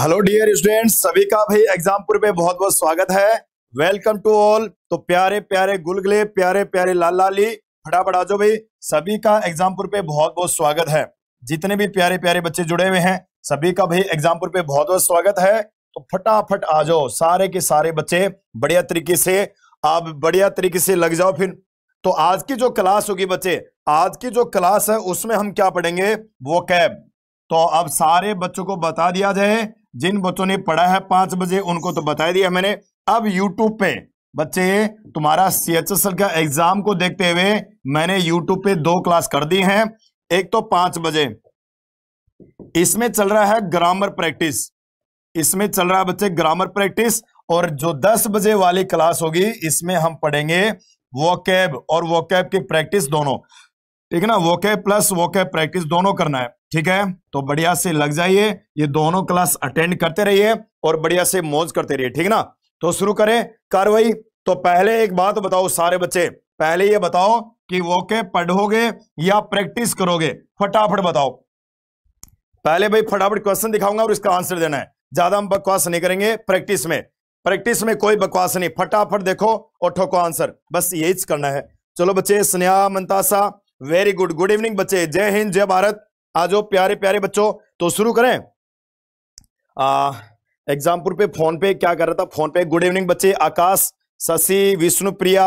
Hello dear students सभी का भाई एग्जामपुर में बहुत बहुत स्वागत है वेलकम टू ऑल तो प्यारे प्यारे गुलगुले प्यारे प्यारे लाल लाली फटाफट आ जाओ भाई सभी का एग्जामपुर पे बहुत बहुत स्वागत है जितने भी प्यारे प्यारे बच्चे जुड़े हुए हैं सभी का भाई एग्जामपुर पे बहुत बहुत स्वागत है तो फटाफट आ जाओ सारे के सारे बच्चे बढ़िया तरीके से आप बढ़िया तरीके से लग जाओ फिर तो आज की जो क्लास होगी बच्चे आज की जो क्लास है उसमें हम क्या पढ़ेंगे वो कैब तो अब सारे बच्चों को बता दिया जाए जिन बच्चों ने पढ़ा है पांच बजे उनको तो बता दिया मैंने अब यूट्यूब पे बच्चे तुम्हारा सी एच एस एल का एग्जाम को देखते हुए मैंने यूट्यूब पे दो क्लास कर दी हैं एक तो पांच बजे इसमें चल रहा है ग्रामर प्रैक्टिस इसमें चल रहा है बच्चे ग्रामर प्रैक्टिस और जो दस बजे वाली क्लास होगी इसमें हम पढ़ेंगे वोकैब और वोकैब की प्रैक्टिस दोनों ठीक है ना वोकैब प्लस वोकैब प्रैक्टिस दोनों करना है ठीक है तो बढ़िया से लग जाइए ये दोनों क्लास अटेंड करते रहिए और बढ़िया से मौज करते रहिए ठीक ना तो शुरू करें कार्रवाई तो पहले एक बात बताओ सारे बच्चे पहले ये बताओ कि वो के पढ़ोगे या प्रैक्टिस करोगे फटाफट बताओ पहले भाई फटाफट क्वेश्चन दिखाऊंगा और इसका आंसर देना है ज्यादा हम बकवास नहीं करेंगे प्रैक्टिस में प्रैक्टिस में कोई बकवास नहीं फटाफट देखो और ठोको आंसर बस यही करना है चलो बच्चे Sneha Mantasa very good good evening बच्चे जय हिंद जय भारत आ जाओ प्यारे प्यारे बच्चों तो शुरू करें एग्जामपुर पे फोन पे क्या कर रहा था फोन पे गुड इवनिंग बच्चे आकाश शशि विष्णु प्रिया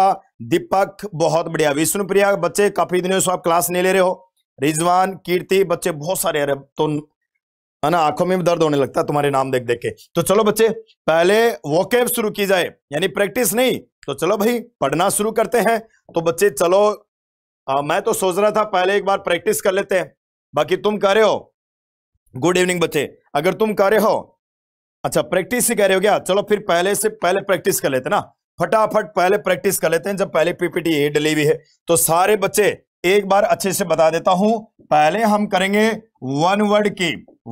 दीपक बहुत बढ़िया विष्णु प्रिया बच्चे काफी दिनों से आप क्लास नहीं ले रहे हो रिजवान कीर्ति बच्चे बहुत सारे अरे तो है ना आंखों में भी दर्द होने लगता है तुम्हारे नाम देख देख के तो चलो बच्चे पहले वोकेब शुरू की जाए यानी प्रैक्टिस नहीं तो चलो भाई पढ़ना शुरू करते हैं तो बच्चे चलो आ, मैं तो सोच रहा था पहले एक बार प्रैक्टिस कर लेते हैं बाकी तुम कह रहे हो गुड इवनिंग बच्चे अगर तुम कह रहे हो अच्छा प्रैक्टिस ही कह रहे हो क्या चलो फिर पहले से पहले प्रैक्टिस कर लेते ना फटाफट पहले प्रैक्टिस कर लेते हैं जब पहले पीपीटी ए डली हुई है तो सारे बच्चे एक बार अच्छे से बता देता हूं पहले हम करेंगे वन वर्ड की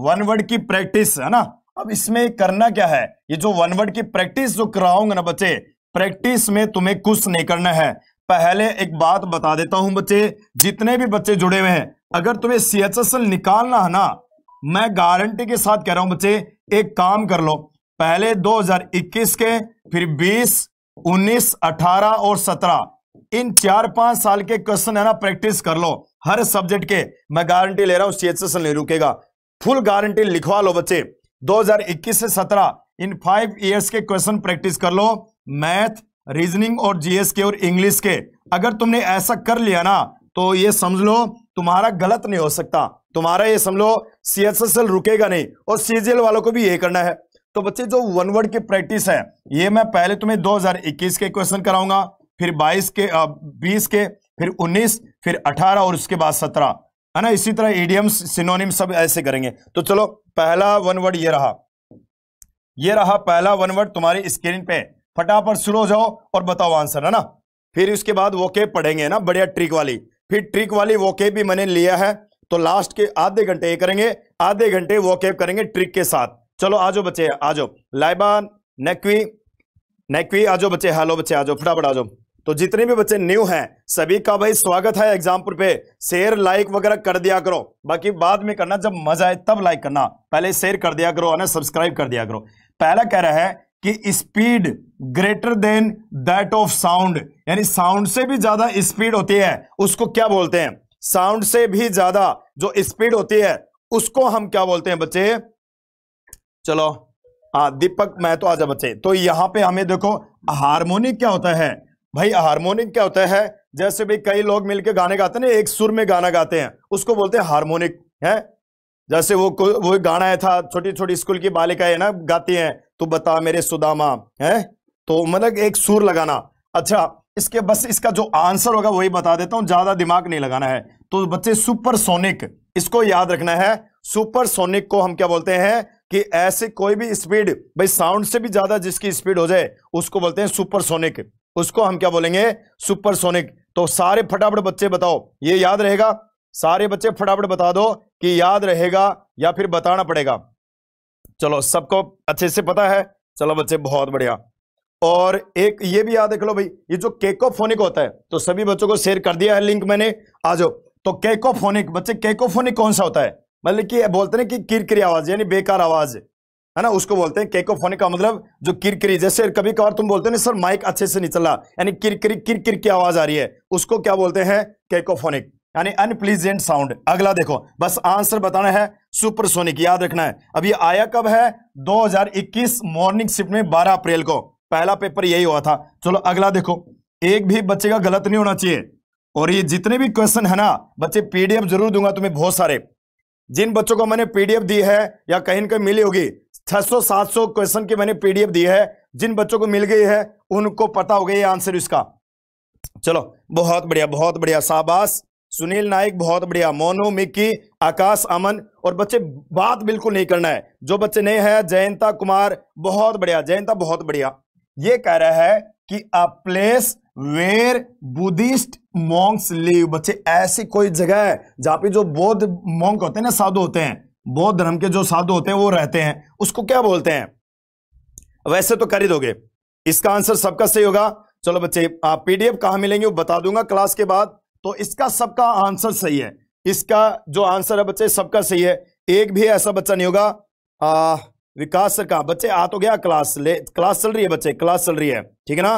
वन वर्ड की प्रैक्टिस है ना अब इसमें करना क्या है ये जो वन वर्ड की प्रैक्टिस जो कराऊंगा ना बच्चे प्रैक्टिस में तुम्हें कुछ नहीं करना है पहले एक बात बता देता हूं बच्चे जितने भी बच्चे जुड़े हुए हैं अगर तुम्हें सी एच एस एल निकालना है ना मैं गारंटी के साथ कह रहा हूं बच्चे एक काम कर लो पहले 2021 के फिर 20, 19, 18 और 17 इन चार पांच साल के क्वेश्चन है ना प्रैक्टिस कर लो हर सब्जेक्ट के मैं गारंटी ले रहा हूं सी एच एस एल नहीं रुकेगा फुल गारंटी लिखवा लो बच्चे 2021 से 17 इन फाइव ईयर्स के क्वेश्चन प्रैक्टिस कर लो मैथ रीजनिंग और जीएस के और इंग्लिश के अगर तुमने ऐसा कर लिया ना तो ये समझ लो तुम्हारा गलत नहीं हो सकता तुम्हारा ये समझ लो सी रुकेगा नहीं और सीजीएल वालों को भी ये करना है तो बच्चे जो वन वर्ड की प्रैक्टिस है ये मैं पहले तुम्हें 2021 के क्वेश्चन कराऊंगा फिर 22 के आ, 20 के फिर 19 फिर 18 और उसके बाद 17 है ना इसी तरह इडियम्स सिनोनिम सब ऐसे करेंगे तो चलो पहला वन वर्ड ये रहा ये रहा पहला वन वर्ड तुम्हारी स्क्रीन पे फटाफट शुरू हो जाओ और बताओ आंसर है ना फिर उसके बाद वो के पढ़ेंगे ना बढ़िया ट्रिक वाली फिर ट्रिक वाली वोकेब भी मैंने लिया है तो लास्ट के आधे घंटे ये करेंगे आधे घंटे वोकेब करेंगे ट्रिक के साथ चलो आ जाओ बच्चे आ जाओ लाइबान नेक्वी नेक्वी आ जाओ बच्चे हेलो बच्चे आ जाओ फटाफट आ जाओ तो जितने भी बच्चे न्यू हैं सभी का भाई स्वागत है एग्जाम्पल पे शेयर लाइक वगैरह कर दिया करो बाकी बाद में करना जब मजा आए तब लाइक करना पहले शेयर कर दिया करो और सब्सक्राइब कर दिया करो पहला कह रहा है कि speed greater than that of sound यानी साउंड से भी ज्यादा स्पीड होती है उसको क्या बोलते हैं साउंड से भी ज्यादा जो स्पीड होती है उसको हम क्या बोलते हैं बच्चे चलो हाँ दीपक मैं तो आजा बच्चे तो यहां पे हमें देखो हार्मोनिक क्या होता है भाई हार्मोनिक क्या होता है जैसे भी कई लोग मिलकर गाने गाते हैं ना एक सुर में गाना गाते हैं उसको बोलते हैं हारमोनिक है जैसे वो वो गाना है था छोटी छोटी स्कूल की बालिकाएं ना गाती हैं तो बता मेरे सुदामा है तो मतलब एक सुर लगाना अच्छा इसके बस इसका जो आंसर होगा वही बता देता हूं ज्यादा दिमाग नहीं लगाना है तो बच्चे सुपरसोनिक इसको याद रखना है सुपरसोनिक को हम क्या बोलते हैं कि ऐसे कोई भी स्पीड भाई साउंड से भी ज्यादा जिसकी स्पीड हो जाए उसको बोलते हैं सुपरसोनिक उसको हम क्या बोलेंगे सुपरसोनिक तो सारे फटाफट बच्चे बताओ ये याद रहेगा सारे बच्चे फटाफट बता दो कि याद रहेगा या फिर बताना पड़ेगा चलो सबको अच्छे से पता है चलो बच्चे बहुत बढ़िया और एक ये भी याद देख लो भाई ये जो केकोफोनिक होता है तो सभी बच्चों को शेयर कर दिया है लिंक मैंने आ जाओ तो केकोफोनिक बच्चे केकोफोनिक कौन सा होता है मतलब कि बोलते हैं कि किरकिरी आवाज यानी बेकार आवाज है ना उसको बोलते हैं केकोफोनिक का मतलब जो किरकिरी जैसे कभी कभार तुम बोलते हो ना सर माइक अच्छे से नहीं चला यानी किरकिरी किरकिर की आवाज आ रही है उसको क्या बोलते हैं केकोफोनिक यानी अनप्लीजेंट साउंड अगला देखो बस आंसर बताना है सुपरसोनिक याद रखना है अब ये आया कब है 2021 मॉर्निंग शिफ्ट में 12 अप्रैल को पहला पेपर यही हुआ था चलो अगला देखो एक भी बच्चे का गलत नहीं होना चाहिए और ये जितने भी क्वेश्चन है ना बच्चे पीडीएफ जरूर दूंगा तुम्हें बहुत सारे जिन बच्चों को मैंने पीडीएफ दी है या कहीं कहीं मिली होगी छह सौ क्वेश्चन की मैंने पीडीएफ दी है जिन बच्चों को मिल गई है उनको पता हो गया आंसर इसका चलो बहुत बढ़िया बहुत बढ़िया शाबाश सुनील नाइक बहुत बढ़िया मोनो मिक्की आकाश अमन और बच्चे बात बिल्कुल नहीं करना है जो बच्चे नए हैं जयंता कुमार बहुत बढ़िया जयंता बहुत बढ़िया ये कह रहा है कि a place where Buddhist monks live बच्चे ऐसी कोई जगह है जहां पे जो बौद्ध मॉन्क होते हैं ना साधु होते हैं बौद्ध धर्म के जो साधु होते हैं वो रहते हैं उसको क्या बोलते हैं वैसे तो कर ही दोगे इसका आंसर सबका सही होगा चलो बच्चे आप पीडीएफ कहां मिलेंगे वो बता दूंगा क्लास के बाद तो इसका सबका आंसर सही है इसका जो आंसर है बच्चे सबका सही है एक भी ऐसा बच्चा नहीं होगा आ, विकास सर कहा बच्चे आ तो गया क्लास ले क्लास चल रही है बच्चे क्लास चल रही है ठीक है ना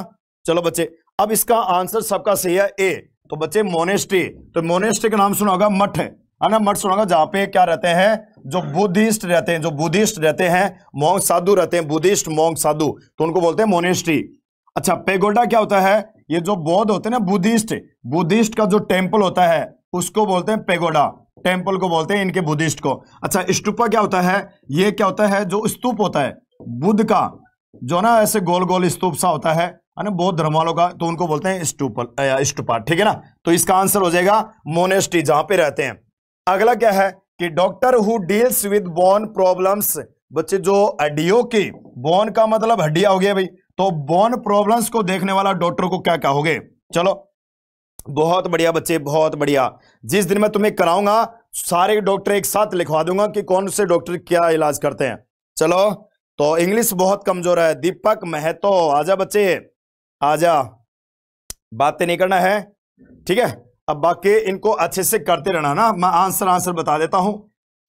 चलो बच्चे अब इसका आंसर सबका सही है ए तो बच्चे मोनेस्ट्री तो मोनेस्ट्री का नाम सुना होगा मठ है ना मठ सुना होगा जहां पे क्या रहते हैं जो बुद्धिस्ट रहते हैं जो बुद्धिस्ट रहते हैं मोंग साधु रहते हैं बुद्धिस्ट मोंग साधु तो उनको बोलते हैं मोनेस्ट्री अच्छा पेगोडा क्या होता है ये जो बौद्ध होते हैं ना बुद्धिस्ट बुद्धिस्ट का जो टेम्पल होता है उसको बोलते हैं पेगोडा टेम्पल को बोलते हैं इनके बुद्धिस्ट को अच्छा स्टूपा क्या होता है ये क्या होता है जो स्तूप होता है बुद्ध का जो ना ऐसे गोल गोल स्तूप सा होता है बौद्ध धर्म वालों का तो उनको बोलते हैं स्टूपल स्टूपा ठीक है ना तो इसका आंसर हो जाएगा मोनेस्टी जहां पे रहते हैं अगला क्या है कि doctor who deals with bone problems बच्चे जो हड्डियों की बोन का मतलब हड्डिया हो गया भाई तो बोन प्रॉब्लम्स को देखने वाला डॉक्टर को क्या कहोगे चलो बहुत बढ़िया बच्चे बहुत बढ़िया जिस दिन मैं तुम्हें कराऊंगा सारे डॉक्टर एक साथ लिखवा दूंगा कि कौन से डॉक्टर क्या इलाज करते हैं चलो तो इंग्लिश बहुत कमजोर है दीपक महतो आजा बच्चे आजा बातें नहीं करना है ठीक है अब बाकी इनको अच्छे से करते रहना ना मैं आंसर आंसर बता देता हूं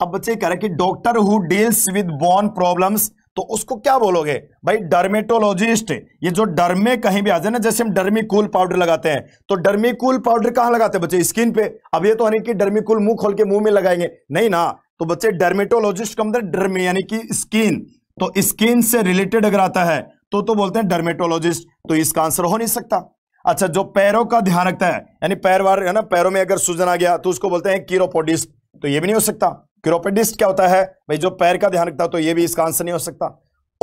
अब बच्चे कह रहे कि doctor who deals with bone problems तो उसको क्या बोलोगे भाई डर्मेटोलॉजिस्ट ये जो डर्मे कहीं भी आ जाए ना जैसे हम डर्मी कूल पाउडर लगाते हैं तो डर्मी कूल पाउडर कहां लगाते हैं बच्चे स्किन पे अब ये तो नहीं कि डर्मी कूल मुंह खोल के मुंह में लगाएंगे नहीं ना तो बच्चे डर्मेटोलॉजिस्ट का मतलब डर्मे यानी कि स्किन तो स्किन से रिलेटेड अगर आता है तो तो बोलते हैं डर्मेटोलॉजिस्ट तो इसका आंसर हो नहीं सकता अच्छा जो पैरों का ध्यान रखता है यानी पैर वार है ना पैरों में अगर सूजन आ गया तो उसको बोलते हैं कीरोपोडिस्ट तो ये भी नहीं हो सकता क्रोपेडिस्ट क्या होता है भाई जो पैर का ध्यान रखता है तो ये भी इसका आंसर नहीं हो सकता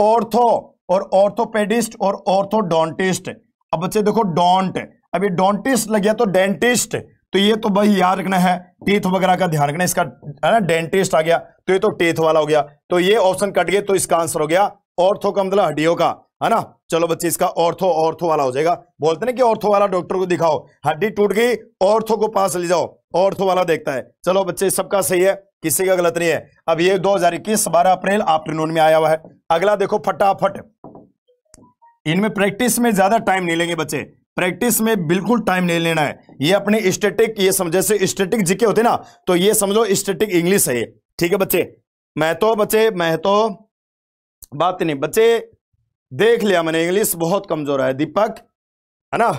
ऑर्थो और ऑर्थोपेडिस्ट और ऑर्थोडोंटिस्ट अब बच्चे देखो डोंट अभी डोंटिस्ट लग गया तो डेंटिस्ट तो ये तो भाई याद रखना है टीथ वगैरह का ध्यान रखना इसका है ना डेंटिस्ट आ गया तो ये तो टीथ वाला हो गया तो ये ऑप्शन कट गया तो इसका आंसर हो गया ऑर्थो का मतलब हड्डियों का है ना चलो बच्चे इसका ऑर्थो ऑर्थो वाला हो जाएगा बोलते ना कि ऑर्थो वाला डॉक्टर को दिखाओ हड्डी टूट गई ऑर्थो को पास ले जाओ ऑर्थो तो वाला देखता है चलो बच्चे सबका सही है किसी का गलत नहीं है अब ये 2021 बारह अप्रैल आफ्टरनून में आया हुआ है अगला देखो फटाफट इनमें प्रैक्टिस में ज्यादा टाइम नहीं लेंगे बच्चे प्रैक्टिस में बिल्कुल टाइम नहीं लेना है ये अपने स्टेटिक ये समझे स्टेटिक जीके होते ना तो ये समझो स्टेटिक इंग्लिश है ये ठीक है बच्चे मैं तो बच्चे मैं तो बात नहीं बच्चे देख लिया मैंने इंग्लिश बहुत कमजोर है दीपक है ना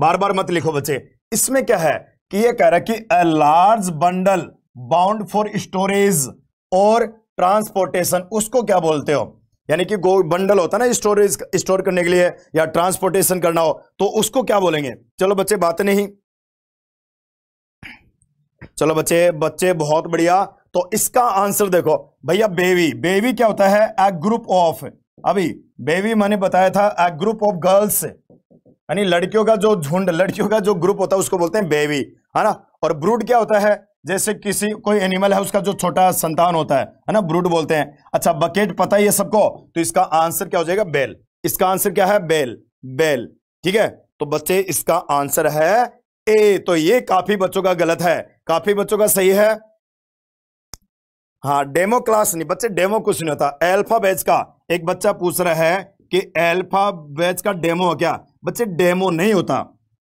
बार बार मत लिखो बच्चे इसमें क्या है कि ये कह रहा है कि a large bundle bound for storage और ट्रांसपोर्टेशन उसको क्या बोलते हो यानी कि बंडल होता है ना स्टोरेज स्टोर करने के लिए या ट्रांसपोर्टेशन करना हो तो उसको क्या बोलेंगे चलो बच्चे बात नहीं चलो बच्चे बच्चे बहुत बढ़िया तो इसका आंसर देखो भैया बेबी बेबी क्या होता है ए ग्रुप ऑफ अभी बेबी मैंने बताया था ए ग्रुप ऑफ गर्ल्स यानी लड़कियों का जो झुंड लड़कियों का जो ग्रुप होता है उसको बोलते हैं बेबी है ना और ब्रूड क्या होता है जैसे किसी कोई एनिमल है उसका जो छोटा संतान होता है है ना ब्रूड बोलते हैं अच्छा बकेट पता ही है सबको तो इसका आंसर क्या हो जाएगा बेल इसका आंसर क्या है बेल बेल ठीक है तो बच्चे इसका आंसर है ए तो ये काफी बच्चों का गलत है काफी बच्चों का सही है हाँ डेमो क्लास नहीं बच्चे डेमो कुछ नहीं होता एल्फा बैच का एक बच्चा पूछ रहा है कि एल्फा बैच का डेमो क्या बच्चे डेमो नहीं होता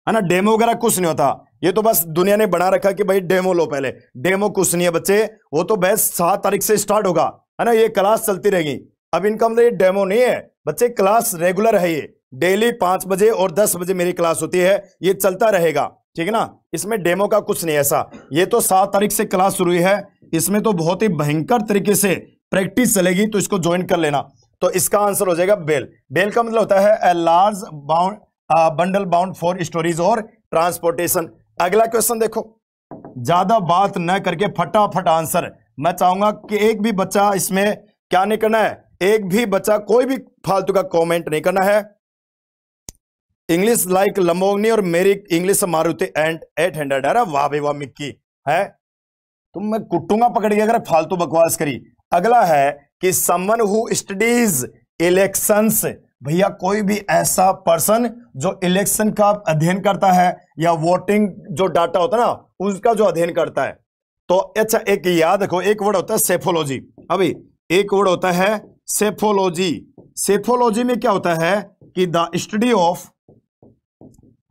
है ना डेमो वगैरह कुछ नहीं होता ये तो बस दुनिया ने बना रखा कि भाई डेमो लो पहले डेमो कुछ नहीं है बच्चे वो तो बहस सात तारीख से स्टार्ट होगा है ना ये क्लास चलती रहेगी अब इनका मतलब ये डेमो नहीं है बच्चे क्लास रेगुलर है ये डेली पांच बजे और दस बजे मेरी क्लास होती है ये चलता रहेगा ठीक है ना इसमें डेमो का कुछ नहीं ऐसा ये तो सात तारीख से क्लास शुरू हुई है इसमें तो बहुत ही भयंकर तरीके से प्रैक्टिस चलेगी तो इसको ज्वाइन कर लेना तो इसका आंसर हो जाएगा बेल बेल का मतलब होता है a large bound bundle bound for stories और ट्रांसपोर्टेशन अगला क्वेश्चन देखो ज्यादा बात न करके फटाफट आंसर मैं चाहूंगा कि एक भी बच्चा इसमें क्या नहीं करना है एक भी बच्चा कोई भी फालतू का कमेंट नहीं करना है इंग्लिश लाइक लम्बोगनी और मेरी English Maruti and eight hundred है वाह भाई वाह मिक्की है तुम तो मैं कुटूंगा पकड़ के अगर फालतू बकवास करी अगला है कि समवन हु स्टडीज इलेक्शंस भैया कोई भी ऐसा पर्सन जो इलेक्शन का अध्ययन करता है या वोटिंग जो डाटा होता है ना उसका जो अध्ययन करता है तो अच्छा एक याद रखो एक वर्ड होता है सेफोलॉजी अभी एक वर्ड होता है सेफोलॉजी सेफोलॉजी में क्या होता है कि द स्टडी ऑफ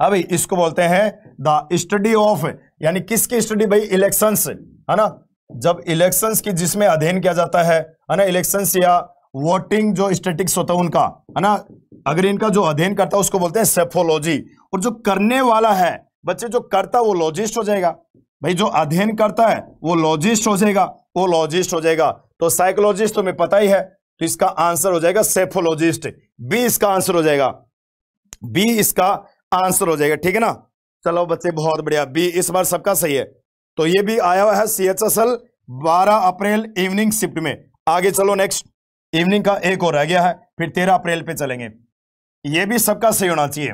अभी इसको बोलते हैं द स्टडी ऑफ यानी किसकी स्टडी भाई इलेक्शंस है ना जब इलेक्शंस की जिसमें अध्ययन किया जाता है है ना इलेक्शंस या वोटिंग जो स्टेटिक्स होता है उनका है ना अगर इनका जो अध्ययन करता है उसको बोलते हैं सेफोलॉजी और जो करने वाला है बच्चे जो करता वो लॉजिस्ट हो जाएगा भाई जो अध्ययन करता है वो लॉजिस्ट हो जाएगा वो लॉजिस्ट हो जाएगा तो साइकोलॉजिस्ट तुम्हें पता ही है तो इसका आंसर हो जाएगा सेफोलॉजिस्ट बी इसका आंसर हो जाएगा बी इसका आंसर हो जाएगा ठीक है ना चलो बच्चे बहुत बढ़िया बी इस बार सबका सही है तो ये भी आया हुआ है सी 12 अप्रैल इवनिंग शिफ्ट में आगे चलो नेक्स्ट इवनिंग का एक और रह गया है फिर तेरह अप्रैल पे चलेंगे ये भी सबका सही होना चाहिए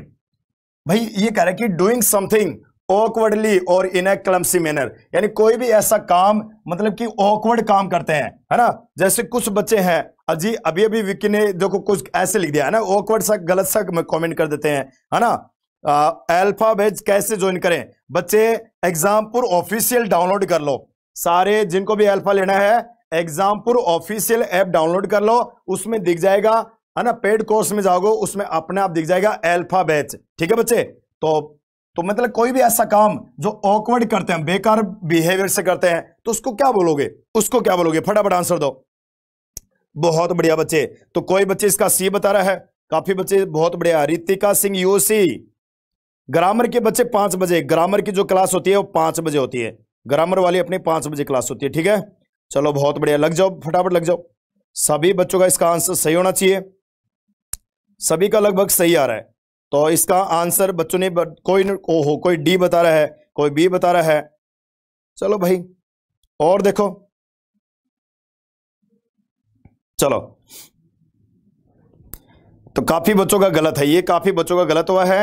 भाई ये कह रहा है कि डूइंग समथिंग ऑकवर्डली और इन ए क्लमसी मैनर यानी कोई भी ऐसा काम मतलब कि ऑकवर्ड काम करते हैं है ना जैसे कुछ बच्चे हैं अजी अभी अभी विक्की ने देखो कुछ ऐसे लिख दिया है ना ऑकवर्ड सा गलत सा कॉमेंट कर देते हैं है ना अल्फा कैसे ज्वाइन करें बच्चे एग्जामपुर ऑफिशियल डाउनलोड कर लो सारे जिनको भी अल्फा लेना है एग्जामपुर ऑफिशियल ऐप डाउनलोड कर लो उसमें दिख जाएगा है ना पेड कोर्स में जाओगे उसमें अपने आप दिख जाएगा एल्फा बैच ठीक है बच्चे तो तो मतलब कोई भी ऐसा काम जो ऑकवर्ड करते हैं बेकार बिहेवियर से करते हैं तो उसको क्या बोलोगे उसको क्या बोलोगे फटाफट आंसर दो बहुत बढ़िया बच्चे तो कोई बच्चे इसका सी बता रहा है काफी बच्चे बहुत बढ़िया रितिका सिंह यूसी ग्रामर के बच्चे पांच बजे ग्रामर की जो क्लास होती है वो पांच बजे होती है ग्रामर वाली अपनी पांच बजे क्लास होती है ठीक है चलो बहुत बढ़िया लग जाओ फटाफट लग जाओ सभी बच्चों का इसका आंसर सही होना चाहिए सभी का लगभग सही आ रहा है तो इसका आंसर बच्चों ने कोई ओ हो कोई डी बता रहा है कोई बी बता रहा है चलो भाई और देखो चलो तो काफी बच्चों का गलत है ये काफी बच्चों का गलत हुआ है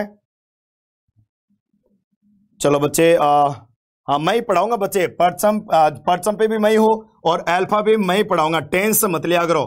चलो बच्चे आ, हाँ मैं ही पढ़ाऊंगा बच्चे परचम परचम पे भी मैं हूँ और एल्फा पे मैं ही पढ़ाऊंगा टेंस मत लिया करो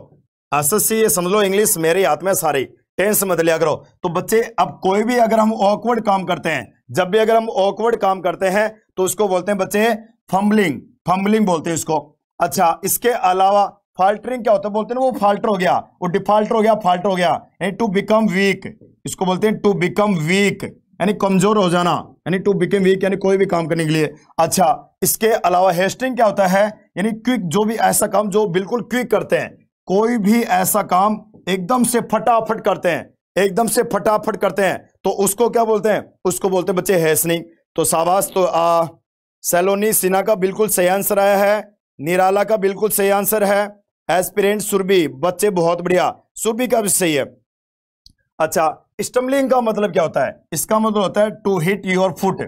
एस ये समझ लो इंग्लिश मेरे हाथ में सारी टेंस मत लिया करो तो बच्चे अब कोई भी अगर हम ऑकवर्ड काम करते हैं जब भी अगर हम ऑकवर्ड काम करते हैं तो उसको बोलते हैं बच्चे फम्बलिंग फम्बलिंग बोलते हैं इसको अच्छा इसके अलावा फाल्टरिंग क्या होता है बोलते हैं वो फाल्टर हो गया वो डिफॉल्ट हो गया फाल्ट हो गया टू बिकम वीक इसको बोलते हैं टू बिकम वीक यानी कमजोर हो जाना यानी टू बिकेम वीक यानी कोई भी काम करने के लिए अच्छा इसके अलावा हेस्टिंग क्या होता है यानी क्विक जो भी ऐसा काम जो बिल्कुल क्विक करते हैं कोई भी ऐसा काम एकदम से फटाफट करते हैं एकदम से फटाफट करते हैं तो उसको क्या बोलते हैं उसको बोलते हैं बच्चे हेस्निंग तो शाबाश तो आ, सैलोनी सिन्हा का बिल्कुल सही आंसर आया है निराला का बिल्कुल सही आंसर है एस्पिरेंट सुरभि बच्चे बहुत बढ़िया सुरभि का भी सही है अच्छा स्टम्बलिंग का मतलब क्या होता है इसका मतलब होता है to hit your foot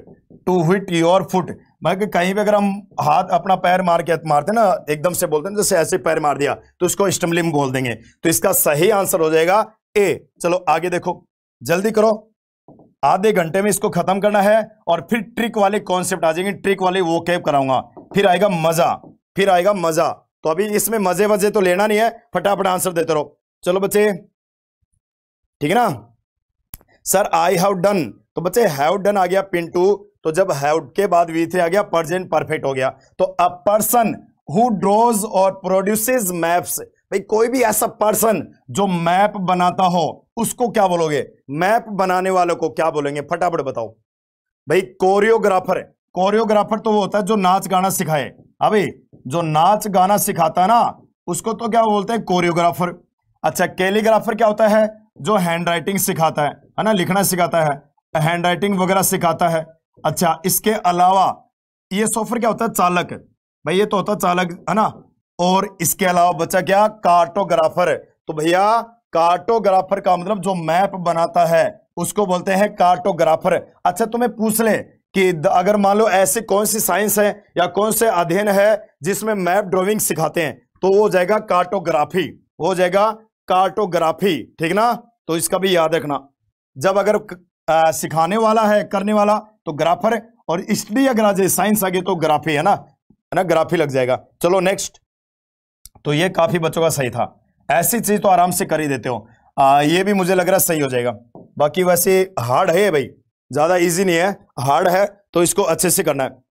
to hit your foot भाई कहीं पे अगर हम हाथ अपना पैर मार के मारते ना एकदम से बोलते हैं जैसे ऐसे पैर मार दिया तो इसको स्टम्बलिंग बोल देंगे तो इसका सही आंसर हो जाएगा ए चलो आगे देखो जल्दी करो आधे घंटे में इसको खत्म करना है और फिर ट्रिक वाले कॉन्सेप्ट आ जाएंगे ट्रिक वाले वो कैब कराऊंगा फिर आएगा मजा फिर आएगा मजा तो अभी इसमें मजे वजे तो लेना नहीं है फटाफट आंसर देते रहो चलो बच्चे ठीक है ना सर आई हैव डन तो बच्चे हैव डन आ गया पिंटू तो जब हैव के बाद वी थ्री आ गया परजेंट परफेक्ट हो गया तो अ पर्सन हु ड्रोज और प्रोड्यूसेस मैप्स भाई कोई भी ऐसा पर्सन जो मैप बनाता हो उसको क्या बोलोगे मैप बनाने वालों को क्या बोलेंगे फटाफट बताओ भाई कोरियोग्राफर कोरियोग्राफर तो वो होता है जो नाच गाना सिखाए अभी हाँ जो नाच गाना सिखाता ना उसको तो क्या बोलते हैं कोरियोग्राफर अच्छा कैलीग्राफर क्या होता है जो हैंड राइटिंग सिखाता है है ना लिखना सिखाता है हैंड राइटिंग वगैरह सिखाता है अच्छा इसके अलावा ये सॉफ्टवेयर क्या होता है चालक भाई ये तो होता है चालक है ना और इसके अलावा बचा क्या कार्टोग्राफर तो भैया कार्टोग्राफर का मतलब जो मैप बनाता है उसको बोलते हैं कार्टोग्राफर अच्छा तुम्हें पूछ ले कि अगर मान लो ऐसी कौन सी साइंस है या कौन से अध्ययन है जिसमें मैप ड्राइविंग सिखाते हैं तो वो हो जाएगा कार्टोग्राफी हो जाएगा कार्टोग्राफी ठीक ना तो इसका भी याद रखना जब अगर आ, सिखाने वाला है करने वाला तो ग्राफर और हिस्ट्री अगर आज साइंस आगे तो ग्राफी है ना है ना ग्राफी लग जाएगा चलो नेक्स्ट तो ये काफी बच्चों का सही था ऐसी चीज तो आराम से कर ही देते हो आ, ये भी मुझे लग रहा है सही हो जाएगा बाकी वैसे हार्ड है भाई ज्यादा इजी नहीं है हार्ड है तो इसको अच्छे से करना है